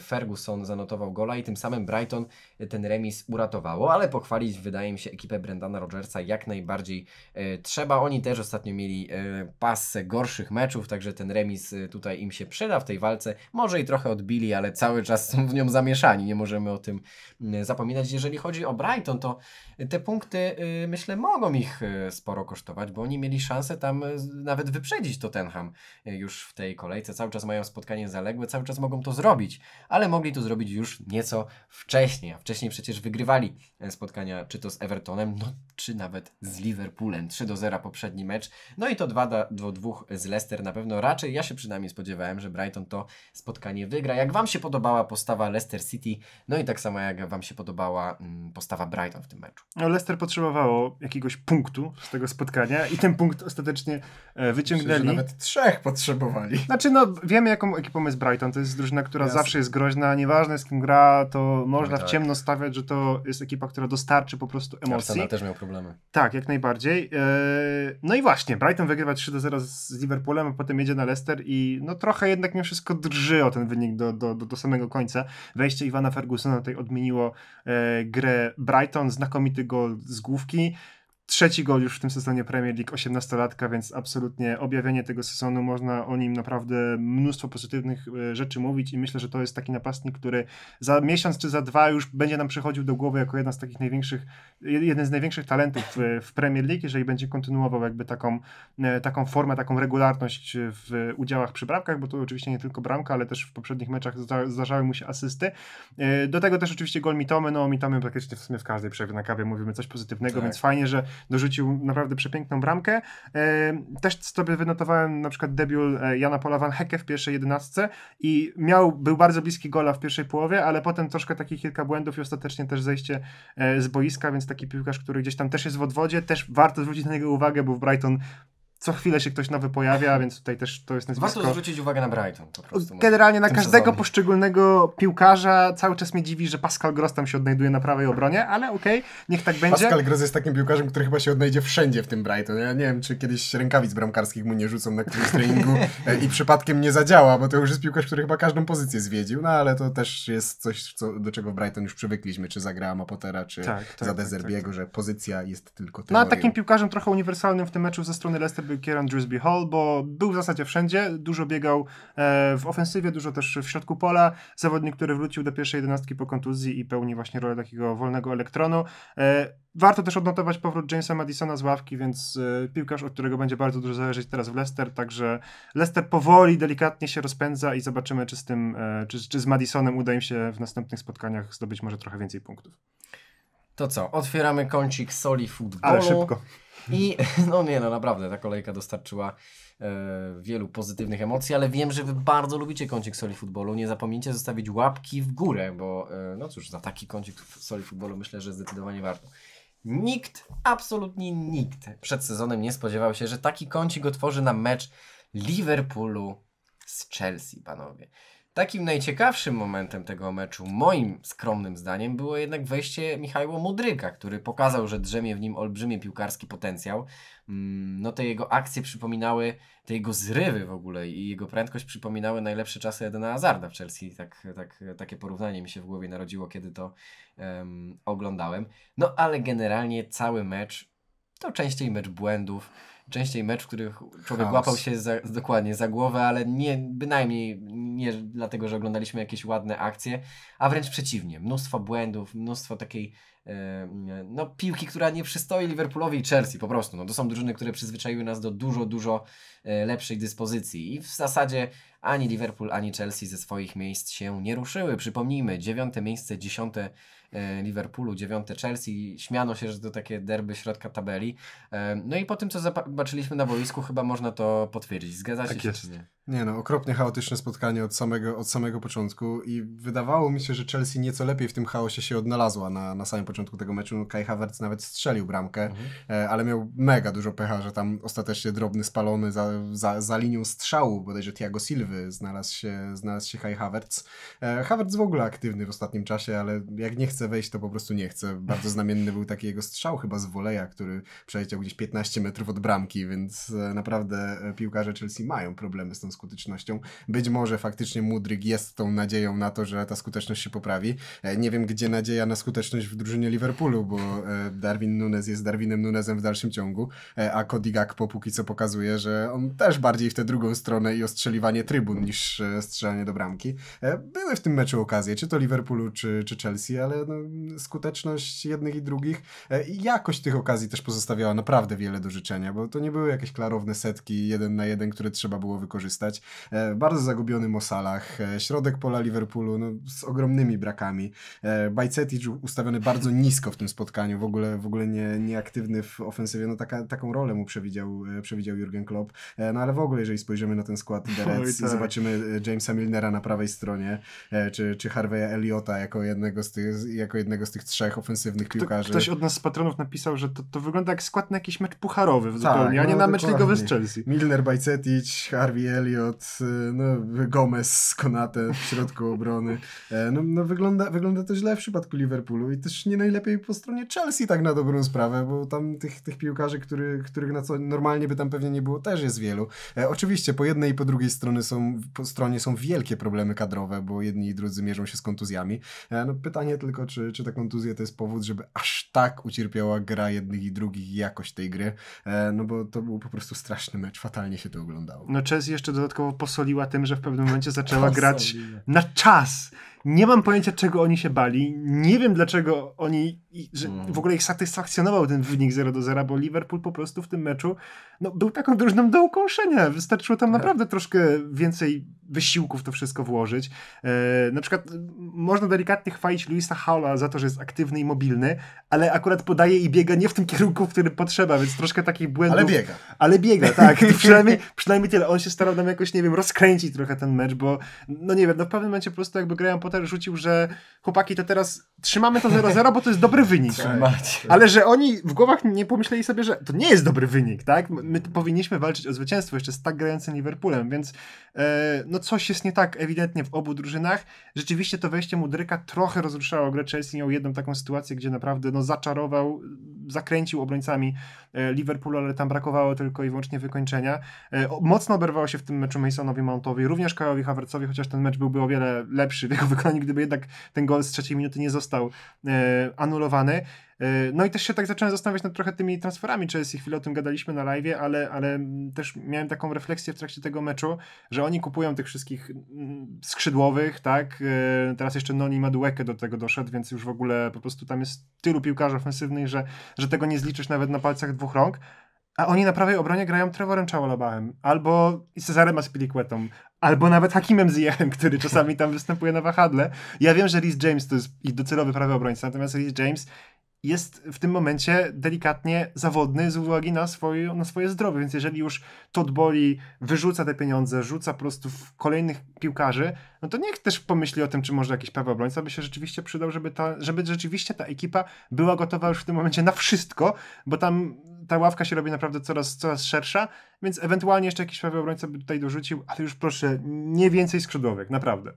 Ferguson zanotował gola i tym samym Brighton ten remis uratowało, ale pochwalić wydaje mi się ekipę Brendana Rodgersa jak najbardziej e, trzeba. Oni też ostatnio mieli e, pasę gorszych meczów, także ten remis tutaj im się przyda w tej walce. Może i trochę odbili, ale cały czas są w nią zamieszani, nie możemy o tym zapominać. Jeżeli chodzi o Brighton, Brighton, to te punkty y, myślę mogą ich y, sporo kosztować, bo oni mieli szansę tam y, nawet wyprzedzić Tottenham już w tej kolejce. Cały czas mają spotkanie zaległe, cały czas mogą to zrobić, ale mogli to zrobić już nieco wcześniej, a wcześniej przecież wygrywali e, spotkania czy to z Evertonem, no czy nawet z Liverpoolem. 3 do 0 poprzedni mecz, no i to 2 do 2 z Leicester na pewno. Raczej ja się przynajmniej spodziewałem, że Brighton to spotkanie wygra. Jak Wam się podobała postawa Leicester City, no i tak samo jak Wam się podobała mm, postawa Brighton w tym meczu. No, Leicester potrzebowało jakiegoś punktu z tego spotkania i ten punkt ostatecznie e, wyciągnęli. Myślę, nawet trzech potrzebowali. Znaczy, no wiemy jaką ekipą jest Brighton. To jest drużyna, która Jasne. zawsze jest groźna, nieważne z kim gra, to można no, tak. w ciemno stawiać, że to jest ekipa, która dostarczy po prostu emocji. Arsenal też miał problemy. Tak, jak najbardziej. E, no i właśnie, Brighton wygrywa 3 0 z Liverpoolem, a potem jedzie na Leicester i no trochę jednak mimo wszystko drży o ten wynik do, do, do, do samego końca. Wejście Iwana Fergusona tutaj odmieniło e, grę Brighton Brighton, znakomity gol z główki, trzeci gol już w tym sezonie Premier League 18-latka, więc absolutnie objawienie tego sezonu, można o nim naprawdę mnóstwo pozytywnych e, rzeczy mówić i myślę, że to jest taki napastnik, który za miesiąc czy za dwa już będzie nam przychodził do głowy jako jeden z takich największych, jeden z największych talentów w Premier League, jeżeli będzie kontynuował jakby taką, e, taką formę, taką regularność w udziałach przy bramkach, bo to oczywiście nie tylko bramka, ale też w poprzednich meczach zdarzały mu się asysty. E, do tego też oczywiście gol Mitomy, no Mitomy praktycznie w sumie w każdej przerwie na kawie mówimy coś pozytywnego, tak. więc fajnie, że dorzucił naprawdę przepiękną bramkę. E, też sobie wynotowałem na przykład debiul e, Jana Pola Van Hecke w pierwszej jedenastce i miał, był bardzo bliski gola w pierwszej połowie, ale potem troszkę takich kilka błędów i ostatecznie też zejście e, z boiska, więc taki piłkarz, który gdzieś tam też jest w odwodzie, też warto zwrócić na niego uwagę, bo w Brighton co chwilę się ktoś nowy pojawia, więc tutaj też to jest nazwisko. Warto zwrócić uwagę na Brighton po prostu. No, Generalnie na każdego sezonie. poszczególnego piłkarza cały czas mnie dziwi, że Pascal Gross tam się odnajduje na prawej obronie, ale okej, okay, niech tak będzie. Pascal Gross jest takim piłkarzem, który chyba się odnajdzie wszędzie w tym Brighton. Ja nie wiem, czy kiedyś rękawic bramkarskich mu nie rzucą na którymś treningu e, i przypadkiem nie zadziała, bo to już jest piłkarz, który chyba każdą pozycję zwiedził, no ale to też jest coś, co, do czego w Brighton już przywykliśmy, czy zagrała Mapotera, Pottera, czy tak, tak, za tak, tak, tak. Dezerbiego, tak, że pozycja jest tylko teorią. No a takim piłkarzem trochę uniwersalnym w tym meczu ze strony Leicester był Kieran Drisby Hall, bo był w zasadzie wszędzie, dużo biegał e, w ofensywie, dużo też w środku pola. Zawodnik, który wrócił do pierwszej jedenastki po kontuzji i pełni właśnie rolę takiego wolnego elektronu. E, warto też odnotować powrót Jamesa Madisona z ławki, więc e, piłkarz, od którego będzie bardzo dużo zależeć teraz w Leicester, także Leicester powoli, delikatnie się rozpędza i zobaczymy, czy z tym, czy, czy z Madisonem uda im się w następnych spotkaniach zdobyć może trochę więcej punktów. To co, otwieramy kącik soli futbolu. Ale szybko. I no nie, no naprawdę ta kolejka dostarczyła e, wielu pozytywnych emocji, ale wiem, że Wy bardzo lubicie kącik soli futbolu. Nie zapomnijcie zostawić łapki w górę, bo e, no cóż, za taki kącik soli futbolu myślę, że zdecydowanie warto. Nikt, absolutnie nikt przed sezonem nie spodziewał się, że taki kącik otworzy na mecz Liverpoolu z Chelsea, panowie. Takim najciekawszym momentem tego meczu, moim skromnym zdaniem, było jednak wejście Michała Mudryka, który pokazał, że drzemie w nim olbrzymi piłkarski potencjał. Mm, no te jego akcje przypominały, te jego zrywy w ogóle i jego prędkość przypominały najlepsze czasy Edena Hazarda w Chelsea. Tak, tak, takie porównanie mi się w głowie narodziło, kiedy to um, oglądałem. No ale generalnie cały mecz to częściej mecz błędów częściej mecz, w których człowiek Chaos. łapał się za, dokładnie za głowę, ale nie, bynajmniej nie dlatego, że oglądaliśmy jakieś ładne akcje, a wręcz przeciwnie. Mnóstwo błędów, mnóstwo takiej e, no, piłki, która nie przystoi Liverpoolowi i Chelsea po prostu. No, to są drużyny, które przyzwyczaiły nas do dużo, dużo e, lepszej dyspozycji i w zasadzie ani Liverpool, ani Chelsea ze swoich miejsc się nie ruszyły. Przypomnijmy, dziewiąte miejsce, dziesiąte e, Liverpoolu, dziewiąte Chelsea. Śmiano się, że to takie derby środka tabeli. E, no i po tym, co zobaczyliśmy na boisku, chyba można to potwierdzić. Zgadza tak się tak jest. nie? Nie no, okropnie chaotyczne spotkanie od samego, od samego początku i wydawało mi się, że Chelsea nieco lepiej w tym chaosie się odnalazła na, na samym początku tego meczu. Kai Havertz nawet strzelił bramkę, mhm. E, ale miał mega dużo pecha, że tam ostatecznie drobny spalony za, za, za linią strzału bodajże Thiago Silva Y, znalazł się, znalazł się Kai Havertz. E, Havertz w ogóle aktywny w ostatnim czasie, ale jak nie chce wejść, to po prostu nie chce. Bardzo znamienny był taki jego strzał chyba z woleja, który przejechał gdzieś 15 metrów od bramki, więc e, naprawdę e, piłkarze Chelsea mają problemy z tą skutecznością. Być może faktycznie Mudryk jest tą nadzieją na to, że ta skuteczność się poprawi. Nie wiem, gdzie nadzieja na skuteczność w drużynie Liverpoolu, bo Darwin Nunes jest Darwinem Nunesem w dalszym ciągu, a Cody Gakpo póki co pokazuje, że on też bardziej w tę drugą stronę i ostrzeliwanie tryb trybun niż e, strzelanie do bramki. E, były w tym meczu okazje, czy to Liverpoolu, czy, czy Chelsea, ale no, skuteczność jednych i drugich e, i jakość tych okazji też pozostawiała naprawdę wiele do życzenia, bo to nie były jakieś klarowne setki jeden na jeden, które trzeba było wykorzystać. Bardzo zagubiony Mosalach, środek pola Liverpoolu no, z ogromnymi brakami. Bajcetic ustawiony bardzo nisko w tym spotkaniu, w ogóle, w ogóle nie, nieaktywny w ofensywie, no taka, taką rolę mu przewidział, przewidział Jurgen Klopp, no ale w ogóle jeżeli spojrzymy na ten skład Derec, tak tak. zobaczymy e, Jamesa Milnera na prawej stronie, e, czy, czy Harveya Eliota jako jednego, z tych, jako jednego z tych trzech ofensywnych piłkarzy. Ktoś od nas z patronów napisał, że to, to wygląda jak skład na jakiś mecz pucharowy tak, zupełnie, a no, nie no, na mecz ligowy z Chelsea. Milner, Bajcetic, Harvey Elliot, e, no, Gomez, Konate w środku obrony. No, no wygląda, wygląda to źle w przypadku Liverpoolu i też nie najlepiej po stronie Chelsea tak na dobrą sprawę, bo tam tych, tych piłkarzy, który, których na co normalnie by tam pewnie nie było, też jest wielu. Oczywiście po jednej i po drugiej stronie są są, po stronie są wielkie problemy kadrowe, bo jedni i drudzy mierzą się z kontuzjami. E, no pytanie tylko, czy, czy ta kontuzja to jest powód, żeby aż tak ucierpiała gra jednych i drugich jakość tej gry, e, no bo to był po prostu straszny mecz, fatalnie się to oglądało. No Chess jeszcze dodatkowo posoliła tym, że w pewnym momencie zaczęła grać na czas nie mam pojęcia, czego oni się bali. Nie wiem, dlaczego oni. Że mm. w ogóle ich satysfakcjonował ten wynik 0 do 0, bo Liverpool po prostu w tym meczu no, był taką drużyną do ukąszenia. Wystarczyło tam tak. naprawdę troszkę więcej wysiłków to wszystko włożyć. E, na przykład można delikatnie chwalić Luisa Haula za to, że jest aktywny i mobilny, ale akurat podaje i biega nie w tym kierunku, w którym potrzeba, więc troszkę takich błędów. Ale biega. Ale biega, tak. przynajmniej, przynajmniej tyle. On się starał nam jakoś, nie wiem, rozkręcić trochę ten mecz, bo no nie wiem, no w pewnym momencie po prostu jakby grają potem komentarz rzucił, że chłopaki to teraz trzymamy to 0-0, bo to jest dobry wynik. Ale że oni w głowach nie pomyśleli sobie, że to nie jest dobry wynik, tak? My powinniśmy walczyć o zwycięstwo jeszcze z tak grającym Liverpoolem, więc e, no coś jest nie tak ewidentnie w obu drużynach. Rzeczywiście to wejście Mudryka trochę rozruszało grę Chelsea, miał jedną taką sytuację, gdzie naprawdę no, zaczarował, zakręcił obrońcami e, Liverpoolu, ale tam brakowało tylko i wyłącznie wykończenia. E, mocno oberwało się w tym meczu Masonowi Mountowi, również Kajowi Havertzowi, chociaż ten mecz byłby o wiele lepszy w jego wykonaniu nigdyby gdyby jednak ten gol z trzeciej minuty nie został e, anulowany. E, no i też się tak zacząłem zastanawiać nad trochę tymi transferami Chelsea, chwilę o tym gadaliśmy na live, ale, ale też miałem taką refleksję w trakcie tego meczu, że oni kupują tych wszystkich mm, skrzydłowych, tak, e, teraz jeszcze Noni Madueke do tego doszedł, więc już w ogóle po prostu tam jest tylu piłkarzy ofensywnych, że, że tego nie zliczysz nawet na palcach dwóch rąk, a oni na prawej obronie grają Trevorem Chaolabałem, albo Cezarem Aspilicuetą, albo nawet Hakimem Ziyechem, który czasami tam występuje na wahadle. Ja wiem, że Rhys James to jest ich docelowy prawy obrońca, natomiast Rhys James jest w tym momencie delikatnie zawodny z uwagi na swoje, na swoje zdrowie, więc jeżeli już Todd Boli wyrzuca te pieniądze, rzuca po prostu w kolejnych piłkarzy, no to niech też pomyśli o tym, czy może jakiś prawy obrońca by się rzeczywiście przydał, żeby, ta, żeby rzeczywiście ta ekipa była gotowa już w tym momencie na wszystko, bo tam ta ławka się robi naprawdę coraz, coraz szersza, więc ewentualnie jeszcze jakiś prawy obrońca by tutaj dorzucił, ale już proszę, nie więcej skrzydłowych, naprawdę.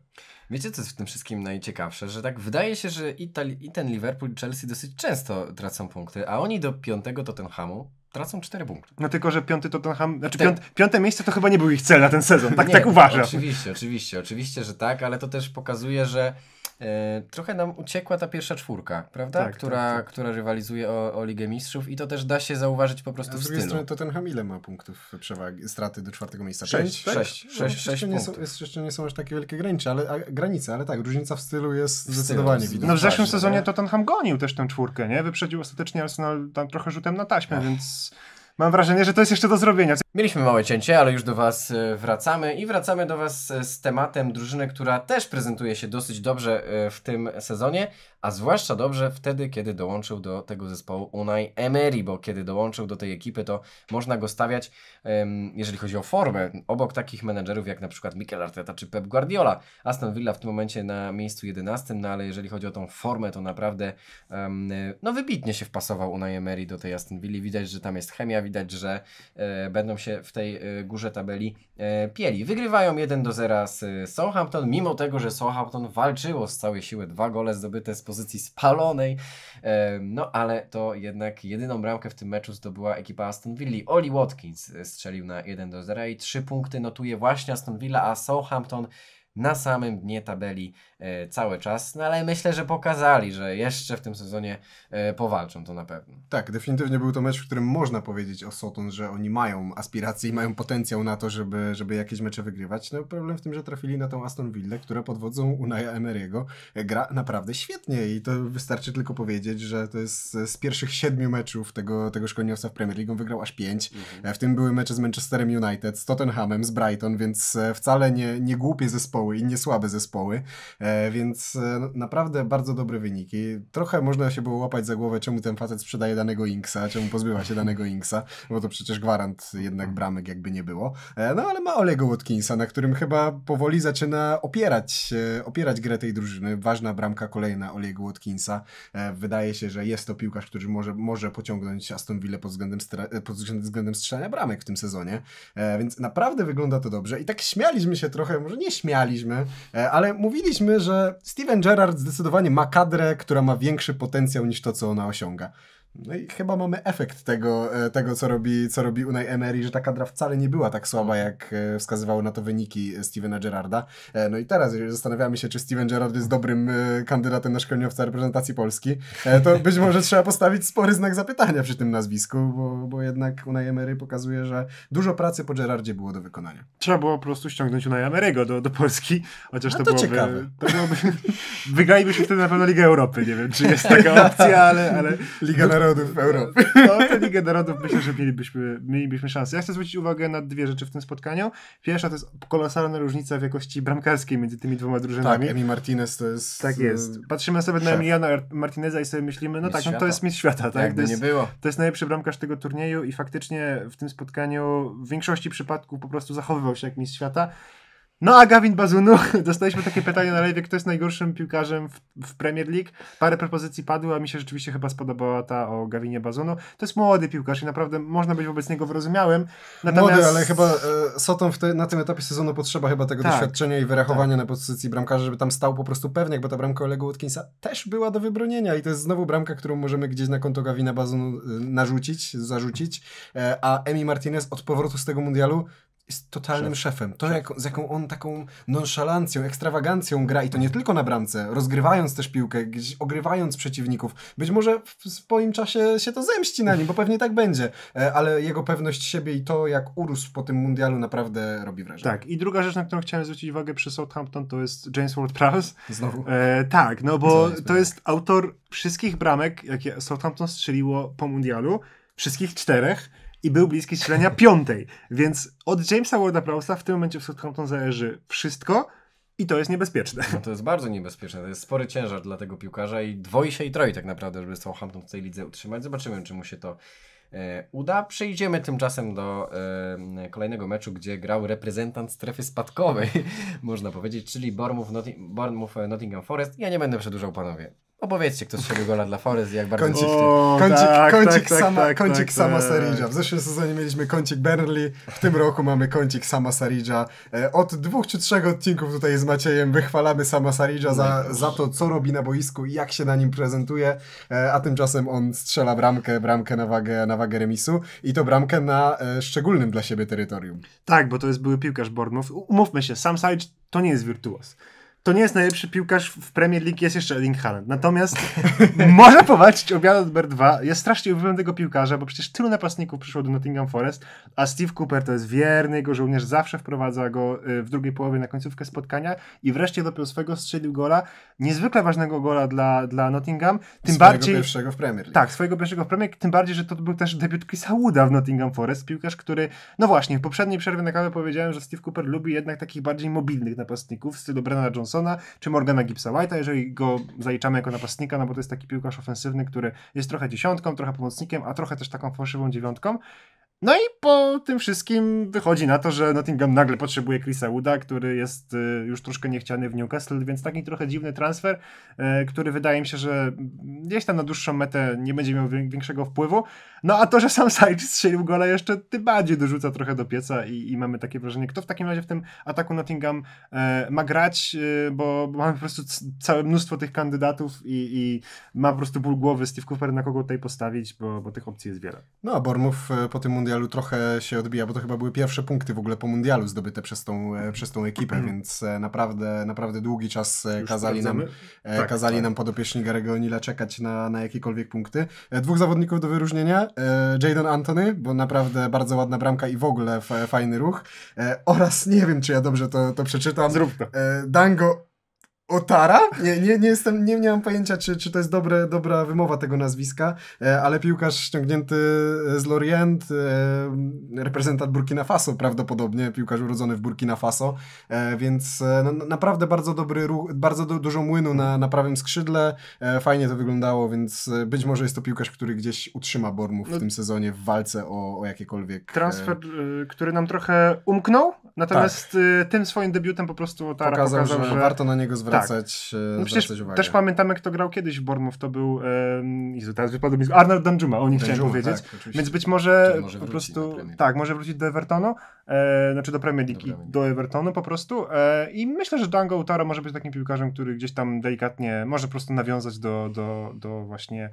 Wiecie, co jest w tym wszystkim najciekawsze, że tak wydaje się, że i, ta, i ten Liverpool i Chelsea dosyć często tracą punkty, a oni do piątego Tottenhamu tracą cztery punkty. No tylko, że piąty Tottenham, znaczy piąte, piąte miejsce to chyba nie był ich cel na ten sezon, tak, nie, tak uważam. Oczywiście, oczywiście, oczywiście, że tak, ale to też pokazuje, że E, trochę nam uciekła ta pierwsza czwórka, prawda? Tak, która, tak, tak. która rywalizuje o, o Ligę Mistrzów i to też da się zauważyć po prostu stylu. z drugiej strony to ten Hamile ma punktów przewagi, straty do czwartego miejsca? Sześć, sześć, tak? sześć, no, sześć, sześć punktów. Nie są, jeszcze nie są aż takie wielkie granice, ale, a, granice, ale tak, różnica w stylu jest w zdecydowanie widoczna. No w zeszłym sezonie ten Ham gonił też tę czwórkę, nie? Wyprzedził ostatecznie Arsenal tam trochę rzutem na taśmę, Ach. więc mam wrażenie, że to jest jeszcze do zrobienia. Mieliśmy małe cięcie, ale już do Was e, wracamy i wracamy do Was e, z tematem drużyny, która też prezentuje się dosyć dobrze e, w tym sezonie, a zwłaszcza dobrze wtedy, kiedy dołączył do tego zespołu Unai Emery, bo kiedy dołączył do tej ekipy, to można go stawiać, jeżeli chodzi o formę, obok takich menedżerów jak na przykład Mikel Arteta czy Pep Guardiola. Aston Villa w tym momencie na miejscu 11, no ale jeżeli chodzi o tą formę, to naprawdę no wybitnie się wpasował Unai Emery do tej Aston Villa. Widać, że tam jest chemia, widać, że będą się w tej y, górze tabeli e, pieli. Wygrywają 1 do 0 z y, Southampton, mimo tego, że Southampton walczyło z całej siły. Dwa gole zdobyte z pozycji spalonej, e, no ale to jednak jedyną bramkę w tym meczu zdobyła ekipa Aston Villa. Oli Watkins e, strzelił na 1 do 0 i 3 punkty notuje właśnie Aston Villa, a Southampton na samym dnie tabeli e, cały czas, no ale myślę, że pokazali, że jeszcze w tym sezonie e, powalczą to na pewno. Tak, definitywnie był to mecz, w którym można powiedzieć o Soton, że oni mają aspiracje i mają potencjał na to, żeby, żeby jakieś mecze wygrywać. No problem w tym, że trafili na tą Aston Villa, która pod wodzą Unaja Emery'ego e, gra naprawdę świetnie i to wystarczy tylko powiedzieć, że to jest z pierwszych siedmiu meczów tego, tego szkoleniowca w Premier League, on wygrał aż pięć. Mhm. W tym były mecze z Manchesterem United, z Tottenhamem, z Brighton, więc wcale nie, nie głupie zespoły zespoły i niesłabe zespoły, e, więc e, no, naprawdę bardzo dobre wyniki. Trochę można się było łapać za głowę, czemu ten facet sprzedaje danego Inksa, czemu pozbywa się danego Inksa, bo to przecież gwarant jednak bramek jakby nie było. E, no ale ma Olego Watkinsa, na którym chyba powoli zaczyna opierać, opierać grę tej drużyny. Ważna bramka kolejna Olego Watkinsa. Wydaje się, że jest to piłkarz, który może, może pociągnąć Aston Villa pod względem, pod względem strzelania bramek w tym sezonie, więc naprawdę wygląda to dobrze i tak śmialiśmy się trochę, może nie śmialiśmy. E, ale mówiliśmy, że Steven Gerrard zdecydowanie ma kadrę, która ma większy potencjał niż to, co ona osiąga. No i chyba mamy efekt tego, e, tego co, robi, co robi Unai Emery, że ta kadra wcale nie była tak słaba, mhm. jak e, wskazywały na to wyniki e, Stevena Gerrarda. No i teraz, jeżeli zastanawiamy się, czy Steven Gerrard jest dobrym kandydatem na szkoleniowca reprezentacji Polski, to być może trzeba postawić spory znak zapytania przy tym nazwisku, bo, bo jednak Unai Emery pokazuje, że dużo pracy po Gerrardzie było do wykonania. Trzeba było po prostu ściągnąć Unai Emery'ego do, do Polski, chociaż A to, to byłoby... Ciekawe. To byłoby Wygalibyśmy wtedy na pewno Ligę Europy, nie wiem, czy jest taka opcja, ale... ale Liga Narodów no, Europie. No, tę Ligę Narodów myślę, że mielibyśmy, mielibyśmy szansę. Ja chcę zwrócić uwagę na dwie rzeczy w tym spotkaniu. Pierwsza to jest kolosalna różnica w jakości bramkarskiej między tymi dwoma drużynami. Tak, Emi Martinez to jest... Tak e, jest. Patrzymy sobie szef. na Emiliana Martineza i sobie myślimy, no tak, no to jest mistrz świata. Tak? Jakby to jest, nie było. To jest najlepszy bramkarz tego turnieju i faktycznie w tym spotkaniu w większości przypadków po prostu zachowywał się jak mistrz świata. No a Gavin Bazunu, dostaliśmy takie pytanie na live, kto jest najgorszym piłkarzem w, w, Premier League. Parę propozycji padło, a mi się rzeczywiście chyba spodobała ta o Gavinie Bazunu. To jest młody piłkarz i naprawdę można być wobec niego wyrozumiałym. Natomiast... Młody, ale chyba e, Sotom te, na tym etapie sezonu potrzeba chyba tego tak, doświadczenia i wyrachowania tak. na pozycji bramkarza, żeby tam stał po prostu pewnie, bo ta bramka Olego Watkinsa też była do wybronienia i to jest znowu bramka, którą możemy gdzieś na konto Gavina Bazunu e, narzucić, zarzucić, e, a Emi Martinez od powrotu z tego mundialu jest totalnym Szef. szefem. To, Szef. jak, z jaką on taką nonszalancją, ekstrawagancją gra i to nie tylko na bramce, rozgrywając też piłkę, gdzieś ogrywając przeciwników. Być może w swoim czasie się to zemści na nim, bo pewnie tak będzie, e, ale jego pewność siebie i to, jak urósł po tym mundialu, naprawdę robi wrażenie. Tak, i druga rzecz, na którą chciałem zwrócić uwagę przy Southampton, to jest James Ward-Prowse. Znowu? E, tak, no bo Znowu. to jest autor wszystkich bramek, jakie Southampton strzeliło po mundialu, wszystkich czterech i był bliski strzelenia piątej. Więc od Jamesa Warda Prowsa w tym momencie w Southampton zależy wszystko. I to jest niebezpieczne. No to jest bardzo niebezpieczne. To jest spory ciężar dla tego piłkarza i dwoi się i troi tak naprawdę, żeby Southampton w tej lidze utrzymać. Zobaczymy, czy mu się to e, uda. Przejdziemy tymczasem do e, kolejnego meczu, gdzie grał reprezentant strefy spadkowej, można powiedzieć, czyli Bournemouth, Notting Bournemouth e, Nottingham Forest. Ja nie będę przedłużał, panowie. Opowiedzcie, kto strzelił gola dla Forest i jak bardzo... Kącik, o, kącik, tak, tak, kącik tak, sama, tak, kącik tak, sama tak. Saridża. W zeszłym sezonie mieliśmy kącik Burnley, w tym roku mamy kącik sama Saridża. E, od dwóch czy trzech odcinków tutaj z Maciejem wychwalamy sama Saridża za, za to, co robi na boisku i jak się na nim prezentuje, e, a tymczasem on strzela bramkę, bramkę na wagę, na wagę remisu i to bramkę na e, szczególnym dla siebie terytorium. Tak, bo to jest były piłkarz Bournemouth. Umówmy się, sam Sarij to nie jest wirtuos to nie jest najlepszy piłkarz w Premier League, jest jeszcze Erling Haaland. Natomiast może powalczyć o białe numer dwa. Ja strasznie uwielbiam tego piłkarza, bo przecież tylu napastników przyszło do Nottingham Forest, a Steve Cooper to jest wierny jego żołnierz, zawsze wprowadza go y, w drugiej połowie na końcówkę spotkania i wreszcie dopiero swego strzelił gola, niezwykle ważnego gola dla, dla Nottingham. Tym swojego bardziej, pierwszego w Premier League. Tak, swojego pierwszego w Premier tym bardziej, że to był też debiut Chrisa w Nottingham Forest, piłkarz, który, no właśnie, w poprzedniej przerwie na kawę powiedziałem, że Steve Cooper lubi jednak takich bardziej mobilnych napastników z stylu Brana Johnson Johnsona, czy Morgana Gibsa White'a, jeżeli go zaliczamy jako napastnika, no bo to jest taki piłkarz ofensywny, który jest trochę dziesiątką, trochę pomocnikiem, a trochę też taką fałszywą dziewiątką. No i po tym wszystkim wychodzi na to, że Nottingham nagle potrzebuje Chrisa Wooda, który jest y, już troszkę niechciany w Newcastle, więc taki trochę dziwny transfer, y, który wydaje mi się, że gdzieś tam na dłuższą metę nie będzie miał większego wpływu. No a to, że sam Sajcz strzelił gola jeszcze tym bardziej dorzuca trochę do pieca i, i, mamy takie wrażenie, kto w takim razie w tym ataku Nottingham y, ma grać, bo mamy po prostu całe mnóstwo tych kandydatów i, i ma po prostu ból głowy Steve Cooper, na kogo tutaj postawić, bo, bo tych opcji jest wiele. No, a Bormów e, po tym mundialu trochę się odbija, bo to chyba były pierwsze punkty w ogóle po mundialu zdobyte przez tą, e, przez tą ekipę, mhm. więc e, naprawdę, naprawdę długi czas Już kazali nam, tak, kazali tak. nam podopieczni Garego Nila czekać na, na jakiekolwiek punkty. Dwóch zawodników do wyróżnienia, Jaden Anthony, bo naprawdę bardzo ładna bramka i w ogóle fajny ruch oraz, nie wiem czy ja dobrze to, to przeczytam, Zrób to. Dango Otara? Nie, nie, nie, jestem, nie, nie mam pojęcia, czy, czy to jest dobre, dobra wymowa tego nazwiska, e, ale piłkarz ściągnięty e, z Lorient, e, reprezentant Burkina Faso prawdopodobnie, piłkarz urodzony w Burkina Faso, więc no, naprawdę bardzo dobry ruch, bardzo du dużo młynu na, na prawym skrzydle, fajnie to wyglądało, więc być może jest to piłkarz, który gdzieś utrzyma Bormów no w tym sezonie w walce o, o jakiekolwiek... Transfer, który nam trochę umknął, natomiast tak. tym swoim debiutem po prostu Otara pokazał, pokazał że, że warto na niego zwracać tak. zwracać, tak. no zwracać uwagę. Też pamiętamy, kto grał kiedyś w Bormów, to był um, Jezu, teraz wypadł mi Arnold Danjuma, o nim chciałem powiedzieć. Tak, Więc być może, może po prostu, tak, może wrócić do Evertonu, e, znaczy do Premier League, do, Premier League. do Evertonu po prostu e, i myślę, że Dango Utaro może być takim piłkarzem, który gdzieś tam delikatnie może po prostu nawiązać do, do, do właśnie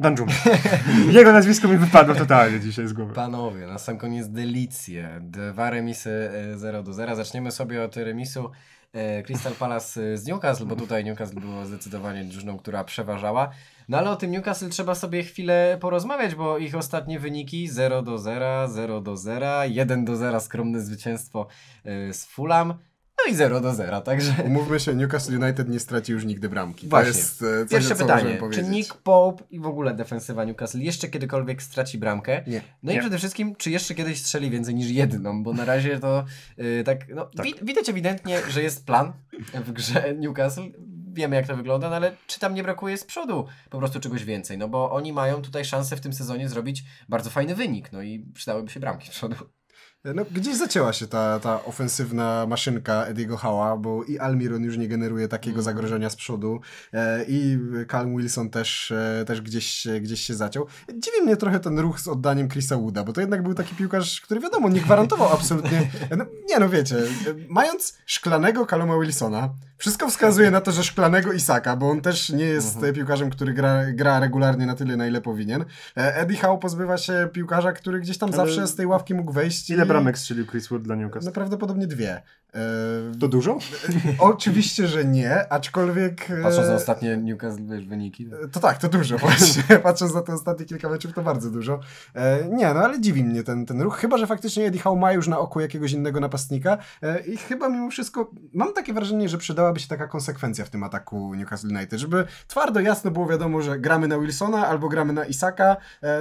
Danjuma. Jego nazwisko mi wypadło totalnie dzisiaj z głowy. Panowie, na sam koniec delicje. Dwa remisy 0 e, do 0. Zaczniemy sobie od remisu E, Crystal Palace e, z Newcastle, bo tutaj Newcastle było zdecydowanie drużyną, która przeważała. No ale o tym Newcastle trzeba sobie chwilę porozmawiać, bo ich ostatnie wyniki 0 do 0, 0 do 0, 1 do 0 skromne zwycięstwo e, z Fulham. No i 0 do 0, także... Umówmy się, Newcastle United nie straci już nigdy bramki. Właśnie. To jest e, coś, Pierwsze co pytanie, czy Nick Pope i w ogóle defensywa Newcastle jeszcze kiedykolwiek straci bramkę? Nie. No nie. i przede wszystkim, czy jeszcze kiedyś strzeli więcej niż jedną, bo na razie to e, tak, no, tak. Wi widać ewidentnie, że jest plan w grze Newcastle, wiemy jak to wygląda, no ale czy tam nie brakuje z przodu po prostu czegoś więcej, no bo oni mają tutaj szansę w tym sezonie zrobić bardzo fajny wynik, no i przydałyby się bramki z przodu. No, gdzieś zacięła się ta, ta ofensywna maszynka Ediego Hała, bo i Almiron już nie generuje takiego mhm. zagrożenia z przodu e, i Calm Wilson też, e, też gdzieś, gdzieś się zaciął. Dziwi mnie trochę ten ruch z oddaniem Chrisa Wooda, bo to jednak był taki piłkarz, który wiadomo, nie gwarantował absolutnie... No, nie no, wiecie, mając szklanego Kaloma Wilsona, wszystko wskazuje na to, że szklanego Isaka, bo on też nie jest mhm. piłkarzem, który gra, gra, regularnie na tyle, na ile powinien. E, Eddie Howe pozbywa się piłkarza, który gdzieś tam Ale zawsze z tej ławki mógł wejść. Ile i... bramek strzelił Chris Wood dla Newcastle? No prawdopodobnie dwie. To dużo? Oczywiście, że nie, aczkolwiek... E, Patrząc na ostatnie Newcastle wyniki. No. To tak, to dużo właśnie. Patrząc na te ostatnie kilka meczów, to bardzo dużo. E, nie, no ale dziwi mnie ten, ten ruch. Chyba, że faktycznie Eddie Howe ma już na oku jakiegoś innego napastnika e, i chyba mimo wszystko mam takie wrażenie, że przydałaby się taka konsekwencja w tym ataku Newcastle United, żeby twardo, jasno było wiadomo, że gramy na Wilsona albo gramy na Isaka,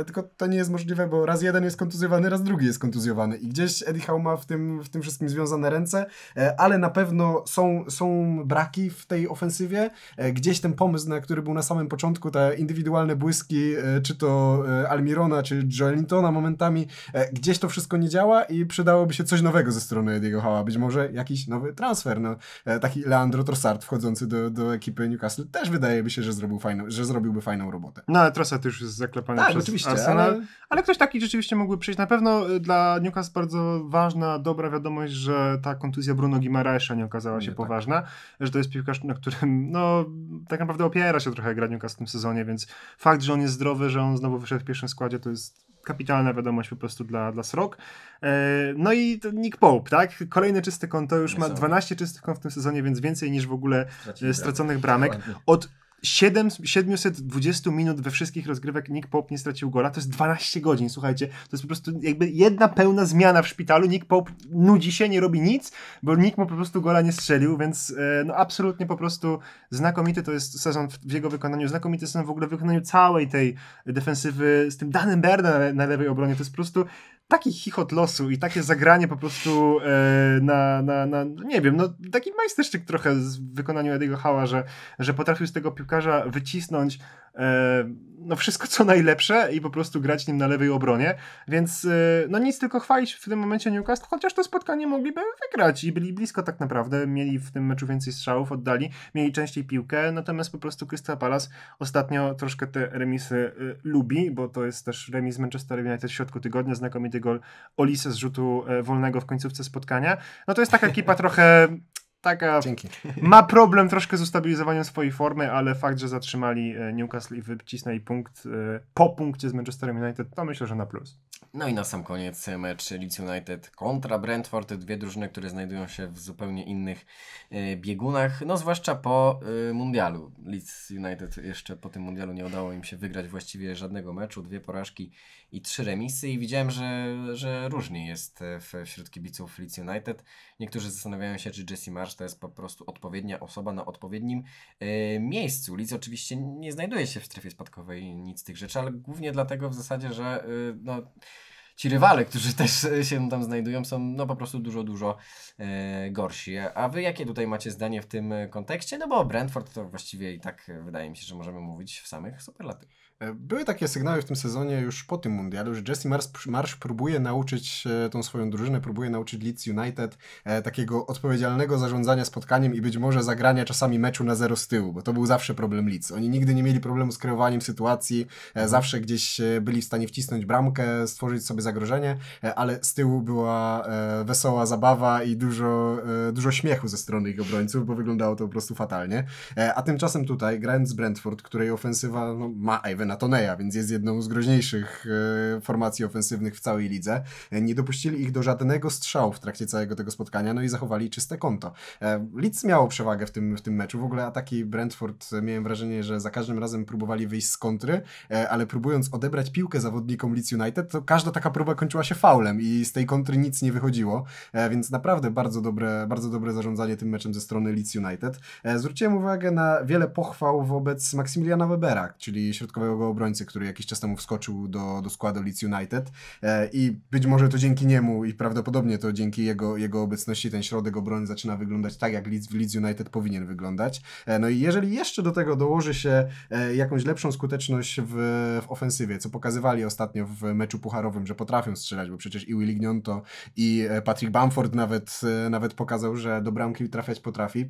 tylko to nie jest możliwe, bo raz jeden jest kontuzjowany, raz drugi jest kontuzjowany i gdzieś Eddie Howe ma w tym, w tym wszystkim związane ręce E, ale na pewno są, są braki w tej ofensywie. E, gdzieś ten pomysł, na który był na samym początku, te indywidualne błyski, e, czy to Almirona, czy Joelintona momentami, gdzieś to wszystko nie działa i przydałoby się coś nowego ze strony Ediego Hała. Być może jakiś nowy transfer. No, taki Leandro Trossard wchodzący do, do ekipy Newcastle też wydaje mi się, że, zrobił fajną, że zrobiłby fajną robotę. No ale Trossard już jest zaklepany tak, przez oczywiście, Arsenal. Ale... ale ktoś taki rzeczywiście mógłby przyjść. Na pewno dla Newcastle bardzo ważna, dobra wiadomość, że ta kontuzja kontuzja Bruno Guimaraesza nie okazała się nie, tak. poważna, tak. że to jest piłkarz, na którym no, tak naprawdę opiera się trochę Graniuka w tym sezonie, więc fakt, że on jest zdrowy, że on znowu wyszedł w pierwszym składzie, to jest kapitalna wiadomość po prostu dla, dla Srok. E, no i Nick Pope, tak? kolejny czyste konto, już ma 12 czystych kont w tym sezonie, więc więcej niż w ogóle straconych bramek. Od 7, 720 minut we wszystkich rozgrywek Nick Pope nie stracił gola. To jest 12 godzin, słuchajcie. To jest po prostu jakby jedna pełna zmiana w szpitalu. Nick Pope nudzi się, nie robi nic, bo nikt mu po prostu gola nie strzelił, więc e, no absolutnie po prostu znakomity to jest sezon w jego wykonaniu. Znakomity sezon w ogóle w wykonaniu całej tej defensywy z tym Danem Berda na, na lewej obronie. To jest po prostu taki chichot losu i takie zagranie po prostu e, na, na, na, nie wiem, no taki majsterszczyk trochę z wykonaniu Ediego Hała, że, że potrafił z tego piłkarza wycisnąć E, no wszystko co najlepsze i po prostu grać nim na lewej obronie, więc e, no nic tylko chwalić w tym momencie Newcastle, chociaż to spotkanie mogliby wygrać i byli blisko tak naprawdę, mieli w tym meczu więcej strzałów, oddali, mieli częściej piłkę, natomiast po prostu Crystal Palace ostatnio troszkę te remisy e, lubi, bo to jest też remis Manchester United w środku tygodnia, znakomity gol Olise z rzutu wolnego w końcówce spotkania, no to jest taka ekipa trochę taka. Dzięki. Ma problem troszkę z ustabilizowaniem swojej formy, ale fakt, że zatrzymali e, Newcastle i wycisnęli punkt e, po punkcie z Manchesterem United, to myślę, że na plus. No i na sam koniec e, mecz Leeds United kontra Brentford, dwie drużyny, które znajdują się w zupełnie innych e, biegunach, no zwłaszcza po e, mundialu. Leeds United jeszcze po tym mundialu nie udało im się wygrać właściwie żadnego meczu, dwie porażki i trzy remisy i widziałem, że, że różnie jest w, wśród kibiców Leeds United. Niektórzy zastanawiają się, czy Jesse Marsh to jest po prostu odpowiednia osoba na odpowiednim miejscu. Leeds oczywiście nie znajduje się w strefie spadkowej nic z tych rzeczy, ale głównie dlatego w zasadzie, że no, ci rywale, którzy też się tam znajdują, są no po prostu dużo, dużo e, gorsi. A wy jakie tutaj macie zdanie w tym kontekście? No bo Brentford to właściwie i tak e, wydaje mi się, że możemy mówić w samych superlatywach. Były takie sygnały w tym sezonie już po tym mundialu, że Jesse Marsz, próbuje nauczyć e, tą swoją drużynę, próbuje nauczyć Leeds United e, takiego odpowiedzialnego zarządzania spotkaniem i być może zagrania czasami meczu na zero z tyłu, bo to był zawsze problem Leeds. Oni nigdy nie mieli problemu z kreowaniem sytuacji, e, mhm. zawsze gdzieś byli w stanie wcisnąć bramkę, stworzyć sobie zagrożenie, ale z tyłu była wesoła zabawa i dużo, dużo śmiechu ze strony ich obrońców, bo wyglądało to po prostu fatalnie. A tymczasem tutaj, grając z Brentford, której ofensywa no, ma Ivan na Toneja, więc jest jedną z groźniejszych e, formacji ofensywnych w całej lidze. E, nie dopuścili ich do żadnego strzału w trakcie całego tego spotkania, no i zachowali czyste konto. E, Leeds miało przewagę w tym, w tym meczu. W ogóle ataki Brentford miałem wrażenie, że za każdym razem próbowali wyjść z kontry, ale próbując odebrać piłkę zawodnikom Leeds United, to każda taka próba kończyła się faulem i z tej kontry nic nie wychodziło, więc naprawdę bardzo dobre, bardzo dobre zarządzanie tym meczem ze strony Leeds United. Zwróciłem uwagę na wiele pochwał wobec Maksymiliana Webera, czyli środkowego obrońcy, który jakiś czas temu wskoczył do, do składu Leeds United e, i być może to dzięki niemu i prawdopodobnie to dzięki jego, jego obecności ten środek obrony zaczyna wyglądać tak, jak Leeds w Leeds United powinien wyglądać. E, no i jeżeli jeszcze do tego dołoży się e, jakąś lepszą skuteczność w, w ofensywie, co pokazywali ostatnio w meczu pucharowym, że potrafią strzelać, bo przecież i Willy Gnionto i Patrick Bamford nawet, nawet pokazał, że do bramki trafiać potrafi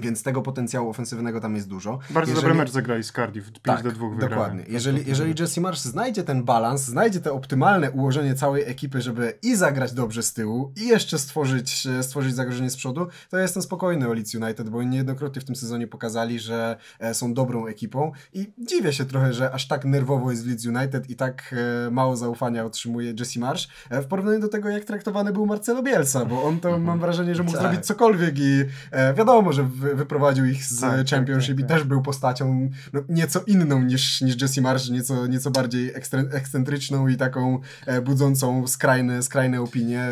więc tego potencjału ofensywnego tam jest dużo. Bardzo jeżeli... dobry mecz zagrali z Cardiff, 5 tak, do 2 wygrali. Dokładnie. Jeżeli, jeżeli Jesse Marsh znajdzie ten balans, znajdzie to optymalne ułożenie całej ekipy, żeby i zagrać dobrze z tyłu, i jeszcze stworzyć, stworzyć zagrożenie z przodu, to ja jestem spokojny o Leeds United, bo oni niejednokrotnie w tym sezonie pokazali, że e, są dobrą ekipą i dziwię się trochę, że aż tak nerwowo jest w Leeds United i tak e, mało zaufania otrzymuje Jesse Marsh e, w porównaniu do tego, jak traktowany był Marcelo Bielsa, bo on to mhm. mam wrażenie, że mógł tak. zrobić cokolwiek i wiadomo, że w wyprowadził ich z tak, tak Championship tak, tak, i też był postacią no, nieco inną niż, niż Jesse Marsh, nieco, nieco bardziej ekscentryczną i taką e, budzącą skrajne, skrajne opinie.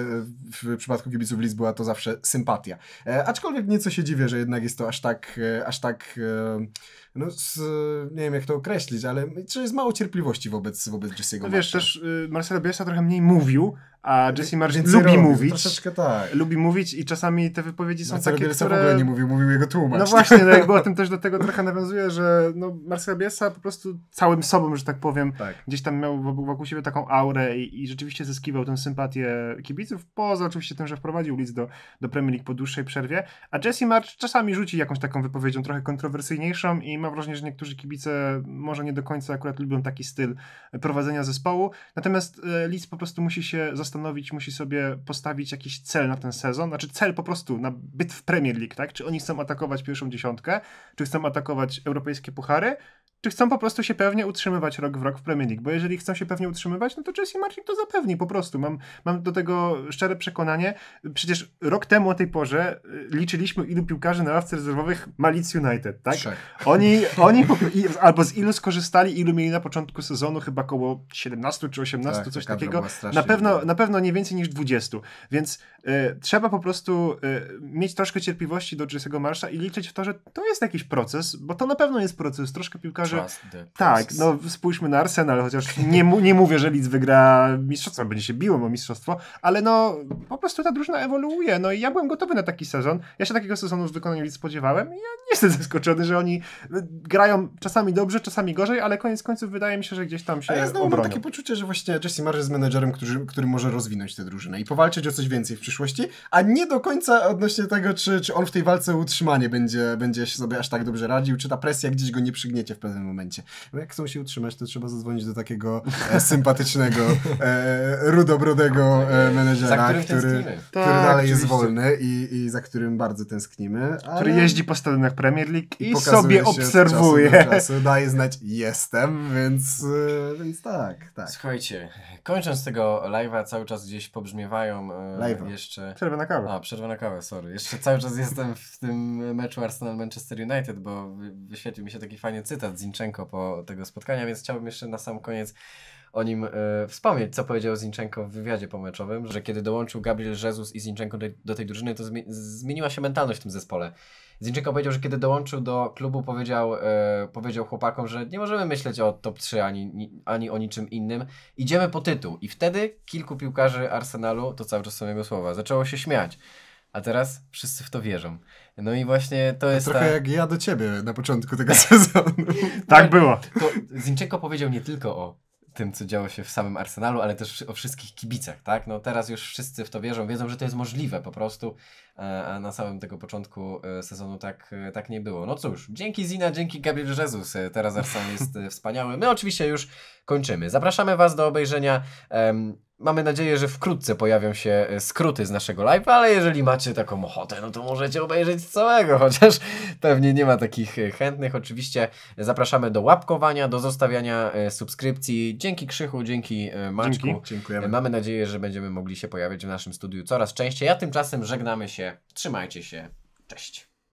W przypadku kibiców Liz była to zawsze sympatia. E, aczkolwiek nieco się dziwię, że jednak jest to aż tak, e, aż tak e, no, z, nie wiem jak to określić, ale że jest mało cierpliwości wobec, wobec Jesse'ego no, Wiesz, też y, Marcelo Biesa trochę mniej mówił, a Jesse Margincero lubi mówić. Troszeczkę tak. Lubi mówić i czasami te wypowiedzi są Marcelo no, takie, Bielsa które... w ogóle nie mówił, mówił jego tłumacz. No właśnie, no jakby o tym też do tego trochę nawiązuje, że no Marcel Bielsa po prostu całym sobą, że tak powiem, tak. gdzieś tam miał wokół siebie taką aurę i, i, rzeczywiście zyskiwał tę sympatię kibiców, poza oczywiście tym, że wprowadził Leeds do, do Premier League po dłuższej przerwie. A Jesse March czasami rzuci jakąś taką wypowiedzią trochę kontrowersyjniejszą i mam wrażenie, że niektórzy kibice może nie do końca akurat lubią taki styl prowadzenia zespołu. Natomiast e, Leeds po prostu musi się zastanowić zastanowić, musi sobie postawić jakiś cel na ten sezon, znaczy cel po prostu na byt w Premier League, tak? Czy oni chcą atakować pierwszą dziesiątkę, czy chcą atakować europejskie puchary, czy chcą po prostu się pewnie utrzymywać rok w rok w Premier League, bo jeżeli chcą się pewnie utrzymywać, no to Jesse Marcin to zapewni po prostu. Mam, mam do tego szczere przekonanie. Przecież rok temu o tej porze y, liczyliśmy ilu piłkarzy na ławce rezerwowych ma United, tak? Trzech. Oni, oni albo z ilu skorzystali, ilu mieli na początku sezonu, chyba około 17 czy 18, tak, coś takiego. Na pewno, na pewno nie więcej niż 20, więc y, trzeba po prostu y, mieć troszkę cierpliwości do Jesse'ego Marsza i liczyć w to, że to jest jakiś proces, bo to na pewno jest proces. Troszkę piłkarzy że... Tak, no spójrzmy na Arsenal, chociaż nie, nie mówię, że Leeds wygra mistrzostwo, będzie się biło o mistrzostwo, ale no po prostu ta drużyna ewoluuje, no i ja byłem gotowy na taki sezon, ja się takiego sezonu w wykonaniu Leeds spodziewałem i ja nie jestem zaskoczony, że oni y, grają czasami dobrze, czasami gorzej, ale koniec końców wydaje mi się, że gdzieś tam się A ja znowu obronią. mam takie poczucie, że właśnie Jesse Marzy jest menedżerem, który, który może rozwinąć tę drużynę i powalczyć o coś więcej w przyszłości, a nie do końca odnośnie tego, czy, czy on w tej walce utrzymanie będzie, będzie się sobie aż tak dobrze radził, czy ta presja gdzieś go nie przygniecie w pewnym momencie. Bo jak chcą się utrzymać, to trzeba zadzwonić do takiego e, sympatycznego, e, rudobrodego e, menedżera, który, który, tak, który dalej jest wolny i, i za którym bardzo tęsknimy. Ale... Który jeździ po stadionach Premier League i, i sobie obserwuje. Czasu czasu, daje znać jestem, więc, e, więc tak, tak. Słuchajcie, kończąc tego live'a cały czas gdzieś pobrzmiewają e, jeszcze... Przerwę na kawę. A, przerwę na kawę, sorry. Jeszcze cały czas jestem w tym meczu Arsenal-Manchester United, bo wyświetlił mi się taki fajny cytat z Zinczenko po tego spotkania, więc chciałbym jeszcze na sam koniec o nim e, wspomnieć, co powiedział Zinczenko w wywiadzie pomeczowym, że kiedy dołączył Gabriel Jesus i Zinczenko do, do tej drużyny, to zmi zmieniła się mentalność w tym zespole. Zinczenko powiedział, że kiedy dołączył do klubu, powiedział, e, powiedział chłopakom, że nie możemy myśleć o top 3 ani, ni, ani o niczym innym. Idziemy po tytuł. I wtedy kilku piłkarzy Arsenalu, to cały czas są jego słowa, zaczęło się śmiać a teraz wszyscy w to wierzą. No i właśnie to jest. To trochę ta... jak ja do ciebie na początku tego sezonu. tak było. To Zinchenko powiedział nie tylko o tym, co działo się w samym Arsenalu, ale też o wszystkich kibicach, tak? No teraz już wszyscy w to wierzą, wiedzą, że to jest możliwe po prostu, e, a na samym tego początku e, sezonu tak, e, tak nie było. No cóż, dzięki Zina, dzięki Gabriel Jesus, teraz Arsenal jest wspaniały. My oczywiście już kończymy. Zapraszamy Was do obejrzenia um, Mamy nadzieję, że wkrótce pojawią się e, skróty z naszego live, ale jeżeli macie taką ochotę, no to możecie obejrzeć całego, chociaż pewnie nie ma takich e, chętnych. Oczywiście zapraszamy do łapkowania, do zostawiania e, subskrypcji. Dzięki Krzychu, dzięki Maczku. Dzięki, dziękujemy. Mamy nadzieję, że będziemy mogli się pojawiać w naszym studiu coraz częściej. Ja tymczasem żegnamy się. Trzymajcie się. Cześć.